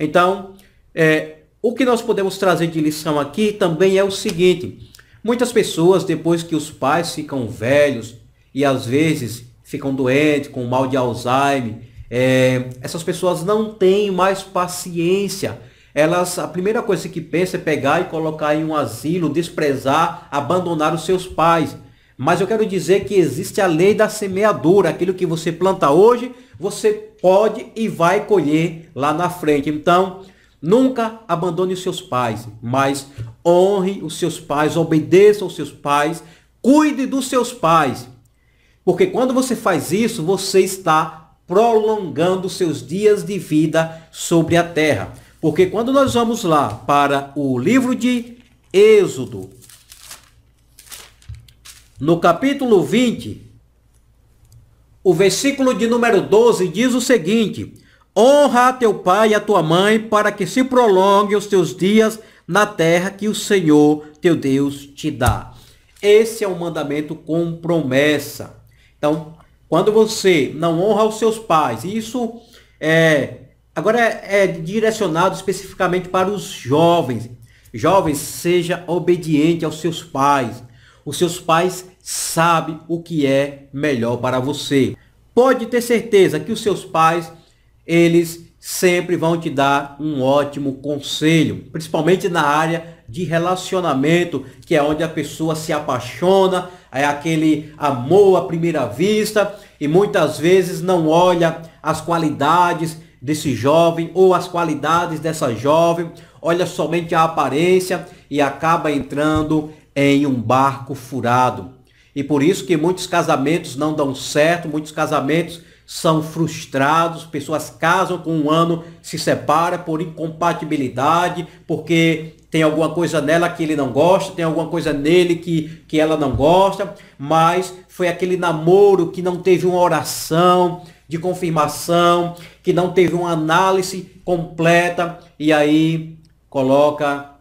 Então, é, o que nós podemos trazer de lição aqui também é o seguinte: muitas pessoas, depois que os pais ficam velhos e às vezes ficam doentes, com mal de Alzheimer, é, essas pessoas não têm mais paciência. Elas, a primeira coisa que pensa é pegar e colocar em um asilo, desprezar, abandonar os seus pais. Mas eu quero dizer que existe a lei da semeadura. Aquilo que você planta hoje, você pode e vai colher lá na frente. Então, nunca abandone os seus pais, mas honre os seus pais, obedeça aos seus pais, cuide dos seus pais. Porque quando você faz isso, você está prolongando seus dias de vida sobre a terra. Porque quando nós vamos lá para o livro de Êxodo, no capítulo 20, o versículo de número 12 diz o seguinte: Honra a teu pai e a tua mãe para que se prolongue os teus dias na terra que o Senhor teu Deus te dá. Esse é um mandamento com promessa. Então, quando você não honra os seus pais, isso é agora é, é direcionado especificamente para os jovens. Jovens, seja obediente aos seus pais. Os seus pais sabem o que é melhor para você. Pode ter certeza que os seus pais, eles sempre vão te dar um ótimo conselho, principalmente na área de relacionamento, que é onde a pessoa se apaixona, é aquele amor à primeira vista e muitas vezes não olha as qualidades desse jovem ou as qualidades dessa jovem, olha somente a aparência e acaba entrando em um barco furado. E por isso que muitos casamentos não dão certo, muitos casamentos são frustrados, pessoas casam com um ano, se separa por incompatibilidade, porque tem alguma coisa nela que ele não gosta, tem alguma coisa nele que, que ela não gosta, mas foi aquele namoro que não teve uma oração de confirmação, que não teve uma análise completa e aí coloca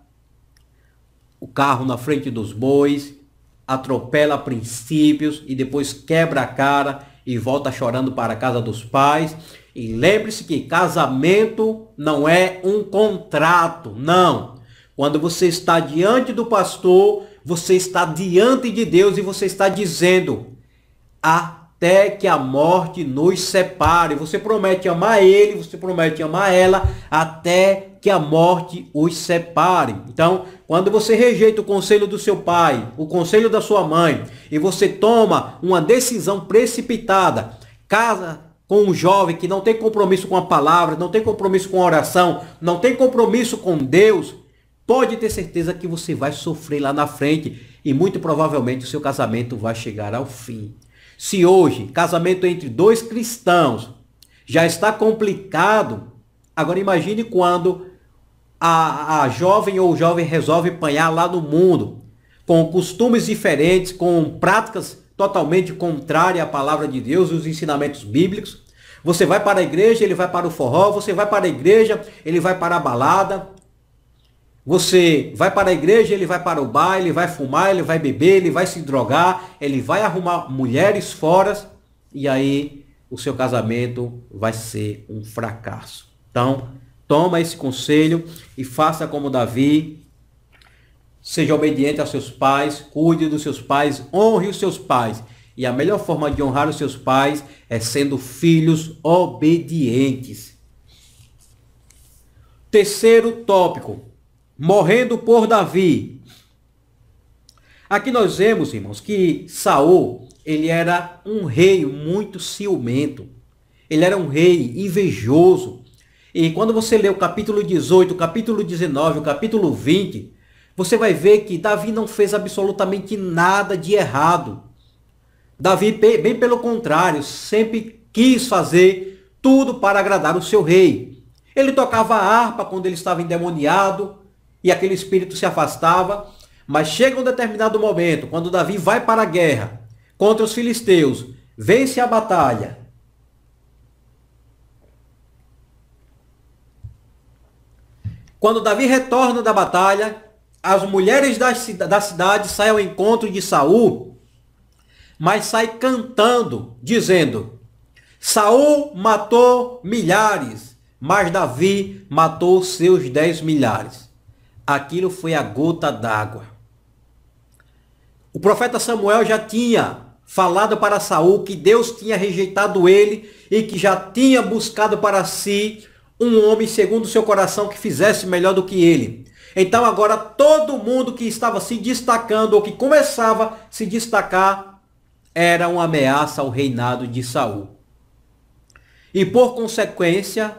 o carro na frente dos bois, atropela princípios e depois quebra a cara e volta chorando para a casa dos pais. E lembre-se que casamento não é um contrato, não. Quando você está diante do pastor, você está diante de Deus e você está dizendo: até que a morte nos separe. Você promete amar ele, você promete amar ela até que a morte os separe. Então, quando você rejeita o conselho do seu pai, o conselho da sua mãe, e você toma uma decisão precipitada, casa com um jovem que não tem compromisso com a palavra, não tem compromisso com a oração, não tem compromisso com Deus, pode ter certeza que você vai sofrer lá na frente e muito provavelmente o seu casamento vai chegar ao fim. Se hoje casamento entre dois cristãos já está complicado, agora imagine quando a, a jovem ou o jovem resolve apanhar lá no mundo, com costumes diferentes, com práticas totalmente contrárias à palavra de Deus e os ensinamentos bíblicos. Você vai para a igreja, ele vai para o forró, você vai para a igreja, ele vai para a balada. Você vai para a igreja, ele vai para o bar, ele vai fumar, ele vai beber, ele vai se drogar, ele vai arrumar mulheres fora e aí o seu casamento vai ser um fracasso. Então, Toma esse conselho e faça como Davi. Seja obediente aos seus pais, cuide dos seus pais, honre os seus pais. E a melhor forma de honrar os seus pais é sendo filhos obedientes. Terceiro tópico: morrendo por Davi. Aqui nós vemos, irmãos, que Saul, ele era um rei muito ciumento. Ele era um rei invejoso. E quando você lê o capítulo 18, o capítulo 19, o capítulo 20, você vai ver que Davi não fez absolutamente nada de errado. Davi, bem pelo contrário, sempre quis fazer tudo para agradar o seu rei. Ele tocava a harpa quando ele estava endemoniado e aquele espírito se afastava. Mas chega um determinado momento, quando Davi vai para a guerra contra os filisteus, vence a batalha Quando Davi retorna da batalha, as mulheres da, da cidade saem ao encontro de Saul, mas saem cantando, dizendo: Saul matou milhares, mas Davi matou seus dez milhares. Aquilo foi a gota d'água. O profeta Samuel já tinha falado para Saul que Deus tinha rejeitado ele e que já tinha buscado para si um homem segundo seu coração que fizesse melhor do que ele. Então agora todo mundo que estava se destacando ou que começava a se destacar era uma ameaça ao reinado de Saul. E por consequência,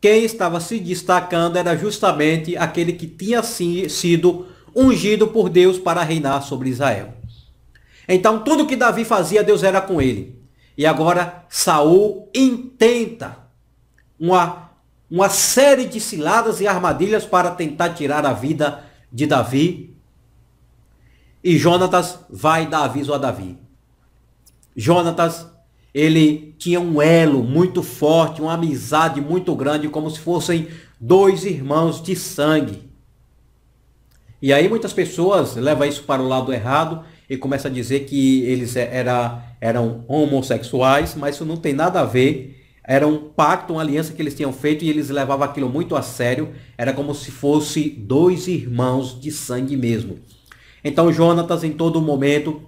quem estava se destacando era justamente aquele que tinha sido ungido por Deus para reinar sobre Israel. Então tudo que Davi fazia, Deus era com ele. E agora Saul intenta uma, uma série de ciladas e armadilhas para tentar tirar a vida de Davi. E Jonatas vai dar aviso a Davi. Jonatas, ele tinha um elo muito forte, uma amizade muito grande, como se fossem dois irmãos de sangue. E aí muitas pessoas levam isso para o lado errado e começam a dizer que eles era, eram homossexuais, mas isso não tem nada a ver era um pacto, uma aliança que eles tinham feito e eles levavam aquilo muito a sério. Era como se fosse dois irmãos de sangue mesmo. Então Jonatas em todo momento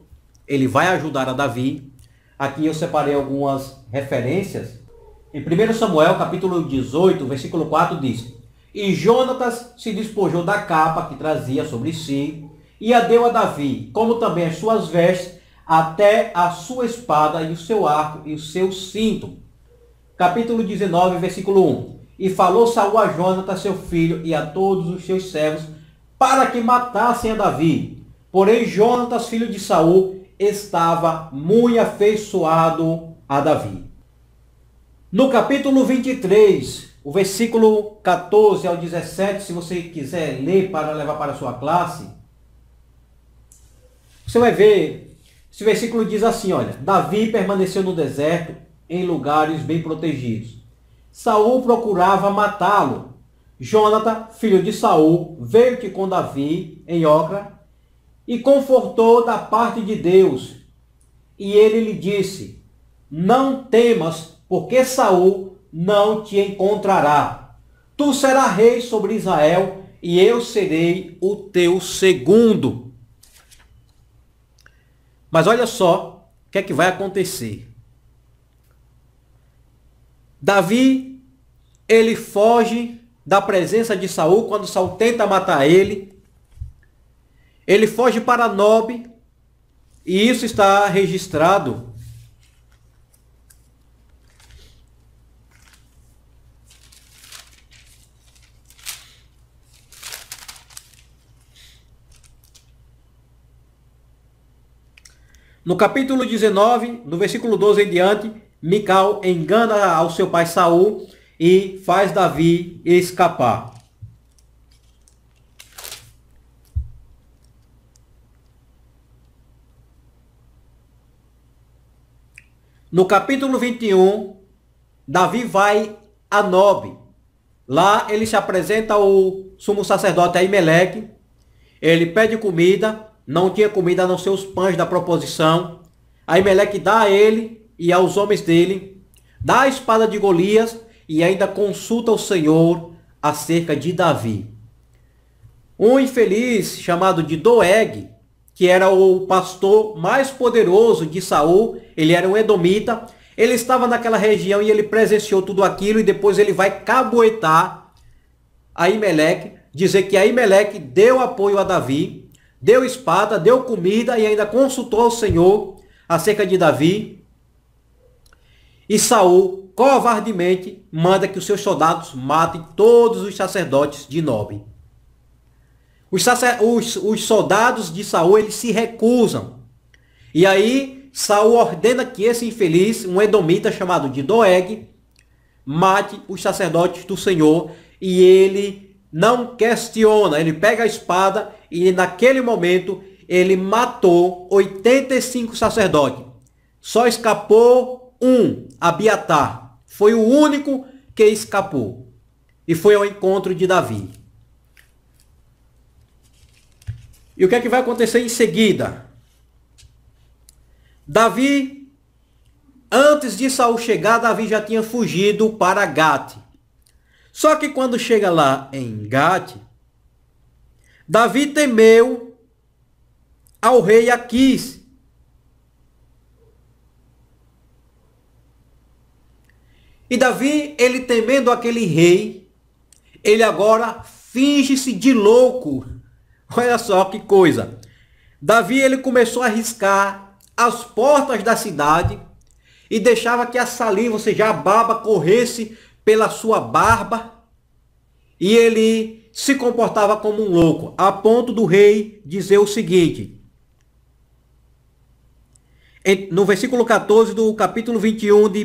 ele vai ajudar a Davi. Aqui eu separei algumas referências. Em 1 Samuel capítulo 18, versículo 4 diz: "E Jonatas se despojou da capa que trazia sobre si e a deu a Davi, como também as suas vestes, até a sua espada e o seu arco e o seu cinto." capítulo 19, versículo 1. E falou Saul a Jonathan, seu filho, e a todos os seus servos, para que matassem a Davi. Porém, Jonatas, filho de Saul, estava muito afeiçoado a Davi. No capítulo 23, o versículo 14 ao 17, se você quiser ler para levar para a sua classe, você vai ver. Esse versículo diz assim: olha, Davi permaneceu no deserto em lugares bem protegidos. Saul procurava matá-lo. Jonathan, filho de Saul, veio-te com Davi em Ocra e confortou da parte de Deus. E ele lhe disse: Não temas, porque Saul não te encontrará. Tu serás rei sobre Israel e eu serei o teu segundo. Mas olha só o que é que vai acontecer. Davi, ele foge da presença de Saul quando Saul tenta matar ele. Ele foge para Nob, e isso está registrado No capítulo 19, no versículo 12 em diante, Mical engana ao seu pai Saul e faz Davi escapar. No capítulo 21, Davi vai a Nob. Lá ele se apresenta ao sumo sacerdote Aimeleque. Ele pede comida, não tinha comida a não ser os pães da proposição. Aimeleque dá a ele e aos homens dele, dá a espada de Golias e ainda consulta o Senhor acerca de Davi. Um infeliz chamado de Doeg, que era o pastor mais poderoso de Saul, ele era um edomita, ele estava naquela região e ele presenciou tudo aquilo e depois ele vai caboetar Aimeleque, dizer que Aimeleque deu apoio a Davi, deu espada, deu comida e ainda consultou o Senhor acerca de Davi. E Saul covardemente manda que os seus soldados matem todos os sacerdotes de Nob. Os, sacer, os, os soldados de Saul eles se recusam. E aí Saul ordena que esse infeliz, um edomita chamado de Doeg, mate os sacerdotes do Senhor e ele não questiona, ele pega a espada e naquele momento ele matou 85 sacerdotes. Só escapou um, Abiatar foi o único que escapou e foi ao encontro de Davi. E o que é que vai acontecer em seguida? Davi, antes de Saul chegar, Davi já tinha fugido para Gate. Só que quando chega lá em Gate, Davi temeu ao rei Aquis E Davi, ele temendo aquele rei, ele agora finge-se de louco. Olha só que coisa. Davi, ele começou a riscar as portas da cidade e deixava que a saliva, ou seja, a baba, corresse pela sua barba. E ele se comportava como um louco, a ponto do rei dizer o seguinte. No versículo 14 do capítulo 21 de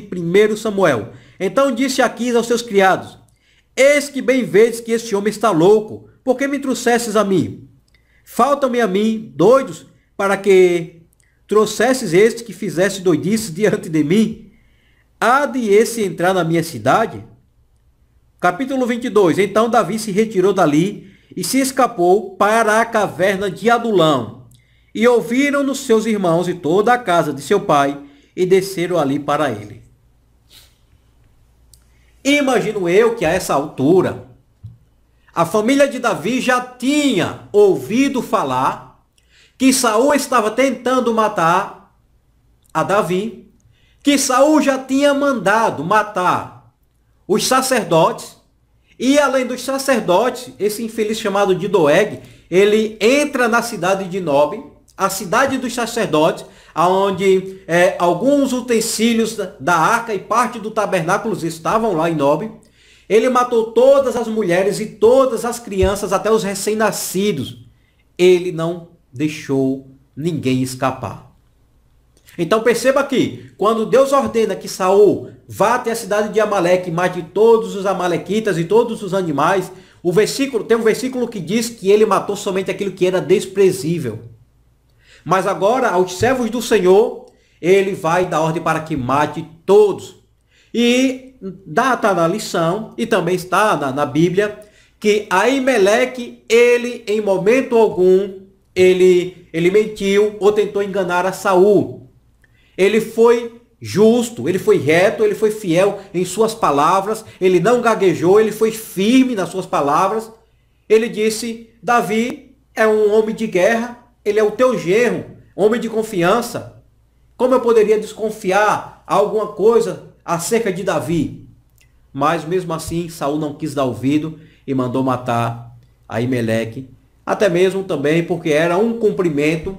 1 Samuel. Então disse Aquis aos seus criados, Eis que bem vedes que este homem está louco, por que me trouxesses a mim? Faltam-me a mim, doidos, para que trouxesses este que fizesse doidices diante de mim? Há de esse entrar na minha cidade? Capítulo 22 Então Davi se retirou dali e se escapou para a caverna de Adulão. E ouviram-no seus irmãos e toda a casa de seu pai, e desceram ali para ele. Imagino eu que a essa altura, a família de Davi já tinha ouvido falar que Saul estava tentando matar a Davi, que Saul já tinha mandado matar os sacerdotes, e além dos sacerdotes, esse infeliz chamado de Doeg, ele entra na cidade de Nob, a cidade dos sacerdotes, onde é, alguns utensílios da arca e parte do tabernáculo estavam lá em Nob. Ele matou todas as mulheres e todas as crianças, até os recém-nascidos. Ele não deixou ninguém escapar. Então perceba que, quando Deus ordena que Saul vá até a cidade de Amaleque e mate todos os amalequitas e todos os animais, o versículo tem um versículo que diz que ele matou somente aquilo que era desprezível. Mas agora aos servos do Senhor, ele vai dar ordem para que mate todos. E data tá na lição, e também está na, na Bíblia, que Aimeleque, ele em momento algum, ele, ele mentiu ou tentou enganar a Saul. Ele foi justo, ele foi reto, ele foi fiel em suas palavras, ele não gaguejou, ele foi firme nas suas palavras. Ele disse: Davi é um homem de guerra, ele é o teu genro, homem de confiança. Como eu poderia desconfiar alguma coisa acerca de Davi? Mas mesmo assim, Saul não quis dar ouvido e mandou matar Aimeleque, até mesmo também porque era um cumprimento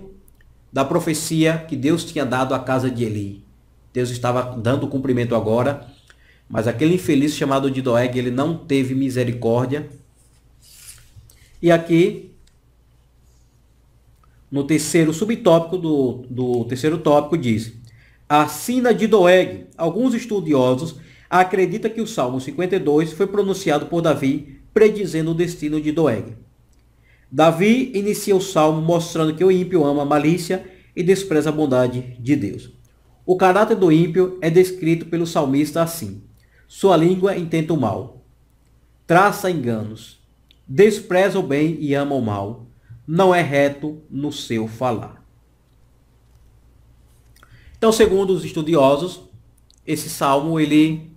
da profecia que Deus tinha dado à casa de Eli. Deus estava dando cumprimento agora, mas aquele infeliz chamado de Doeg, ele não teve misericórdia. E aqui no terceiro subtópico do, do terceiro tópico, diz: A sina de Doeg. Alguns estudiosos acreditam que o Salmo 52 foi pronunciado por Davi, predizendo o destino de Doeg. Davi inicia o salmo mostrando que o ímpio ama a malícia e despreza a bondade de Deus. O caráter do ímpio é descrito pelo salmista assim: Sua língua intenta o mal, traça enganos, despreza o bem e ama o mal não é reto no seu falar. Então, segundo os estudiosos, esse salmo ele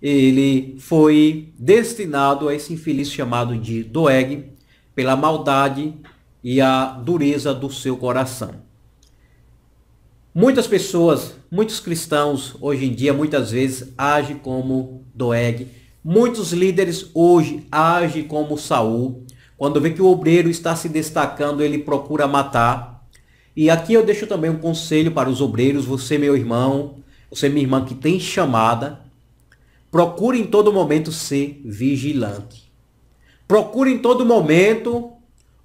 ele foi destinado a esse infeliz chamado de Doeg pela maldade e a dureza do seu coração. Muitas pessoas, muitos cristãos hoje em dia muitas vezes agem como Doeg, muitos líderes hoje agem como Saul, quando vê que o obreiro está se destacando, ele procura matar. E aqui eu deixo também um conselho para os obreiros, você, meu irmão, você, minha irmã que tem chamada, procure em todo momento ser vigilante. Procure em todo momento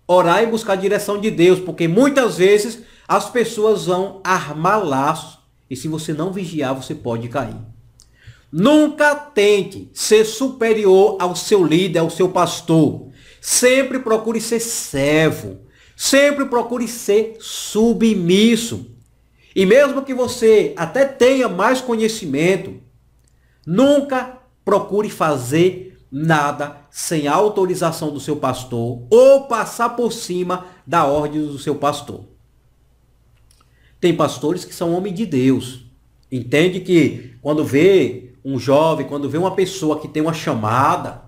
orar e buscar a direção de Deus, porque muitas vezes as pessoas vão armar laços e se você não vigiar, você pode cair. Nunca tente ser superior ao seu líder, ao seu pastor. Sempre procure ser servo. Sempre procure ser submisso. E mesmo que você até tenha mais conhecimento, nunca procure fazer nada sem a autorização do seu pastor ou passar por cima da ordem do seu pastor. Tem pastores que são homens de Deus. Entende que quando vê um jovem, quando vê uma pessoa que tem uma chamada,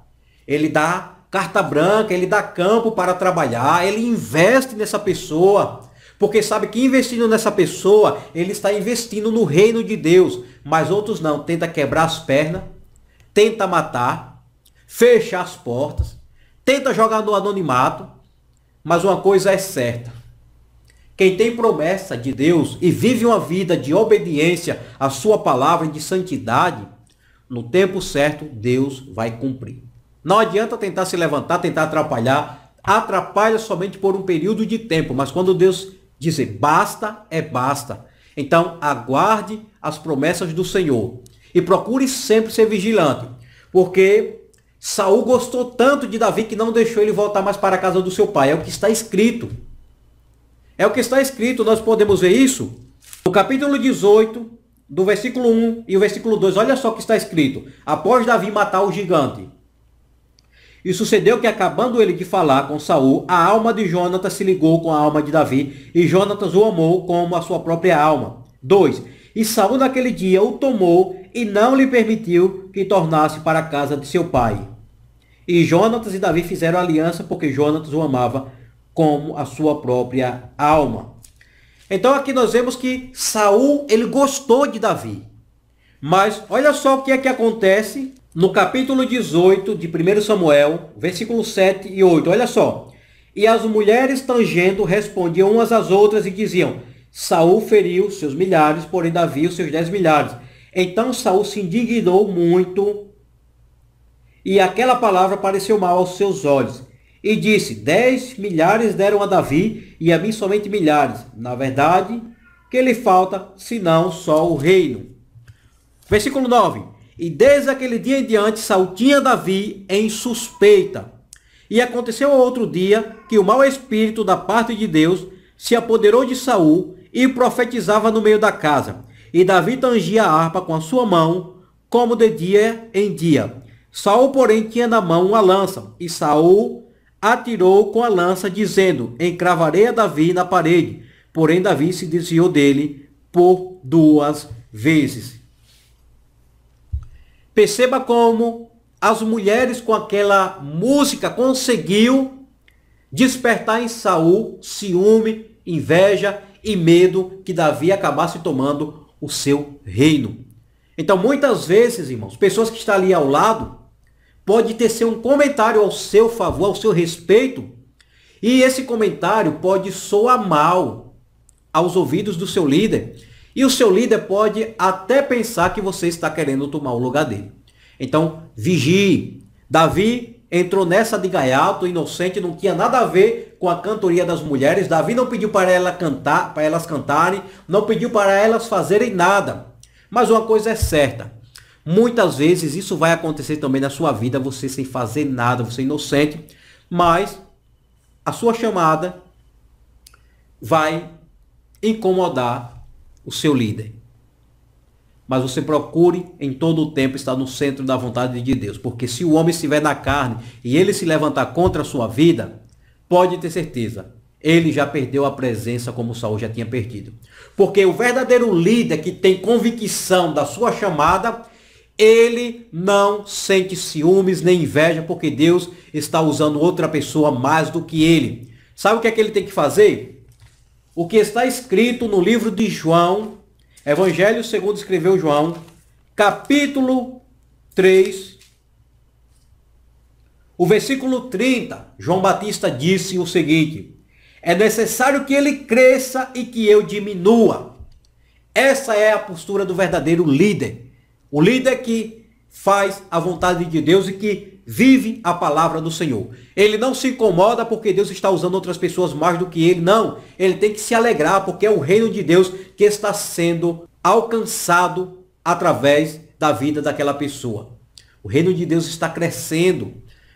ele dá carta branca, ele dá campo para trabalhar, ele investe nessa pessoa, porque sabe que investindo nessa pessoa, ele está investindo no reino de Deus, mas outros não, tenta quebrar as pernas, tenta matar, fecha as portas, tenta jogar no anonimato, mas uma coisa é certa. Quem tem promessa de Deus e vive uma vida de obediência à sua palavra e de santidade, no tempo certo Deus vai cumprir. Não adianta tentar se levantar, tentar atrapalhar. Atrapalha somente por um período de tempo, mas quando Deus dizer basta, é basta. Então, aguarde as promessas do Senhor e procure sempre ser vigilante, porque Saul gostou tanto de Davi que não deixou ele voltar mais para a casa do seu pai. É o que está escrito. É o que está escrito, nós podemos ver isso no capítulo 18, do versículo 1 e o versículo 2. Olha só o que está escrito. Após Davi matar o gigante, e sucedeu que, acabando ele de falar com Saul, a alma de Jonatas se ligou com a alma de Davi, e Jonatas o amou como a sua própria alma. 2. E Saul naquele dia o tomou e não lhe permitiu que tornasse para a casa de seu pai. E Jonatas e Davi fizeram aliança porque Jonatas o amava como a sua própria alma. Então aqui nós vemos que Saul ele gostou de Davi. Mas olha só o que é que acontece no capítulo 18 de 1 Samuel, versículo 7 e 8. Olha só. E as mulheres tangendo respondiam umas às outras e diziam: Saul feriu seus milhares, porém Davi os seus dez milhares. Então Saul se indignou muito, e aquela palavra pareceu mal aos seus olhos. E disse: Dez milhares deram a Davi, e a mim somente milhares. Na verdade, que lhe falta, senão só o reino. Versículo 9. E desde aquele dia em diante, Saul tinha Davi em suspeita. E aconteceu outro dia que o mau espírito da parte de Deus se apoderou de Saul e profetizava no meio da casa. E Davi tangia a harpa com a sua mão, como de dia em dia. Saul, porém, tinha na mão uma lança, e Saul atirou com a lança, dizendo: Encravarei a Davi na parede. Porém, Davi se desviou dele por duas vezes. Perceba como as mulheres com aquela música conseguiu despertar em Saul ciúme, inveja e medo que Davi acabasse tomando o seu reino. Então, muitas vezes, irmãos, pessoas que estão ali ao lado, pode tecer um comentário ao seu favor, ao seu respeito, e esse comentário pode soar mal aos ouvidos do seu líder e o seu líder pode até pensar que você está querendo tomar o lugar dele. Então, vigie. Davi entrou nessa de gaiato, inocente, não tinha nada a ver com a cantoria das mulheres. Davi não pediu para ela cantar, para elas cantarem, não pediu para elas fazerem nada. Mas uma coisa é certa, Muitas vezes isso vai acontecer também na sua vida, você sem fazer nada, você inocente, mas a sua chamada vai incomodar o seu líder. Mas você procure em todo o tempo estar no centro da vontade de Deus. Porque se o homem estiver na carne e ele se levantar contra a sua vida, pode ter certeza, ele já perdeu a presença como Saul já tinha perdido. Porque o verdadeiro líder que tem convicção da sua chamada, ele não sente ciúmes nem inveja, porque Deus está usando outra pessoa mais do que ele. Sabe o que é que ele tem que fazer? o que está escrito no livro de João, Evangelho segundo escreveu João, capítulo 3, o versículo 30, João Batista disse o seguinte: É necessário que ele cresça e que eu diminua. Essa é a postura do verdadeiro líder. O líder que faz a vontade de Deus e que vive a palavra do Senhor. Ele não se incomoda porque Deus está usando outras pessoas mais do que ele, não. Ele tem que se alegrar porque é o reino de Deus que está sendo alcançado através da vida daquela pessoa. O reino de Deus está crescendo.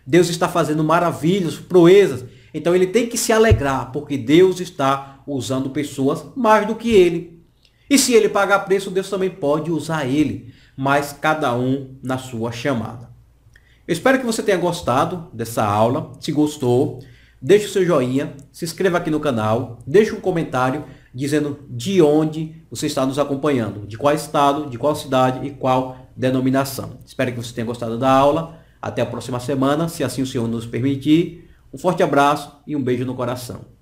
Deus está fazendo maravilhas, proezas. Então ele tem que se alegrar porque Deus está usando pessoas mais do que ele. E se ele pagar preço, Deus também pode usar ele mas cada um na sua chamada. Eu espero que você tenha gostado dessa aula. Se gostou, deixe o seu joinha, se inscreva aqui no canal, deixe um comentário dizendo de onde você está nos acompanhando, de qual estado, de qual cidade e qual denominação. Espero que você tenha gostado da aula. Até a próxima semana, se assim o Senhor nos permitir. Um forte abraço e um beijo no coração.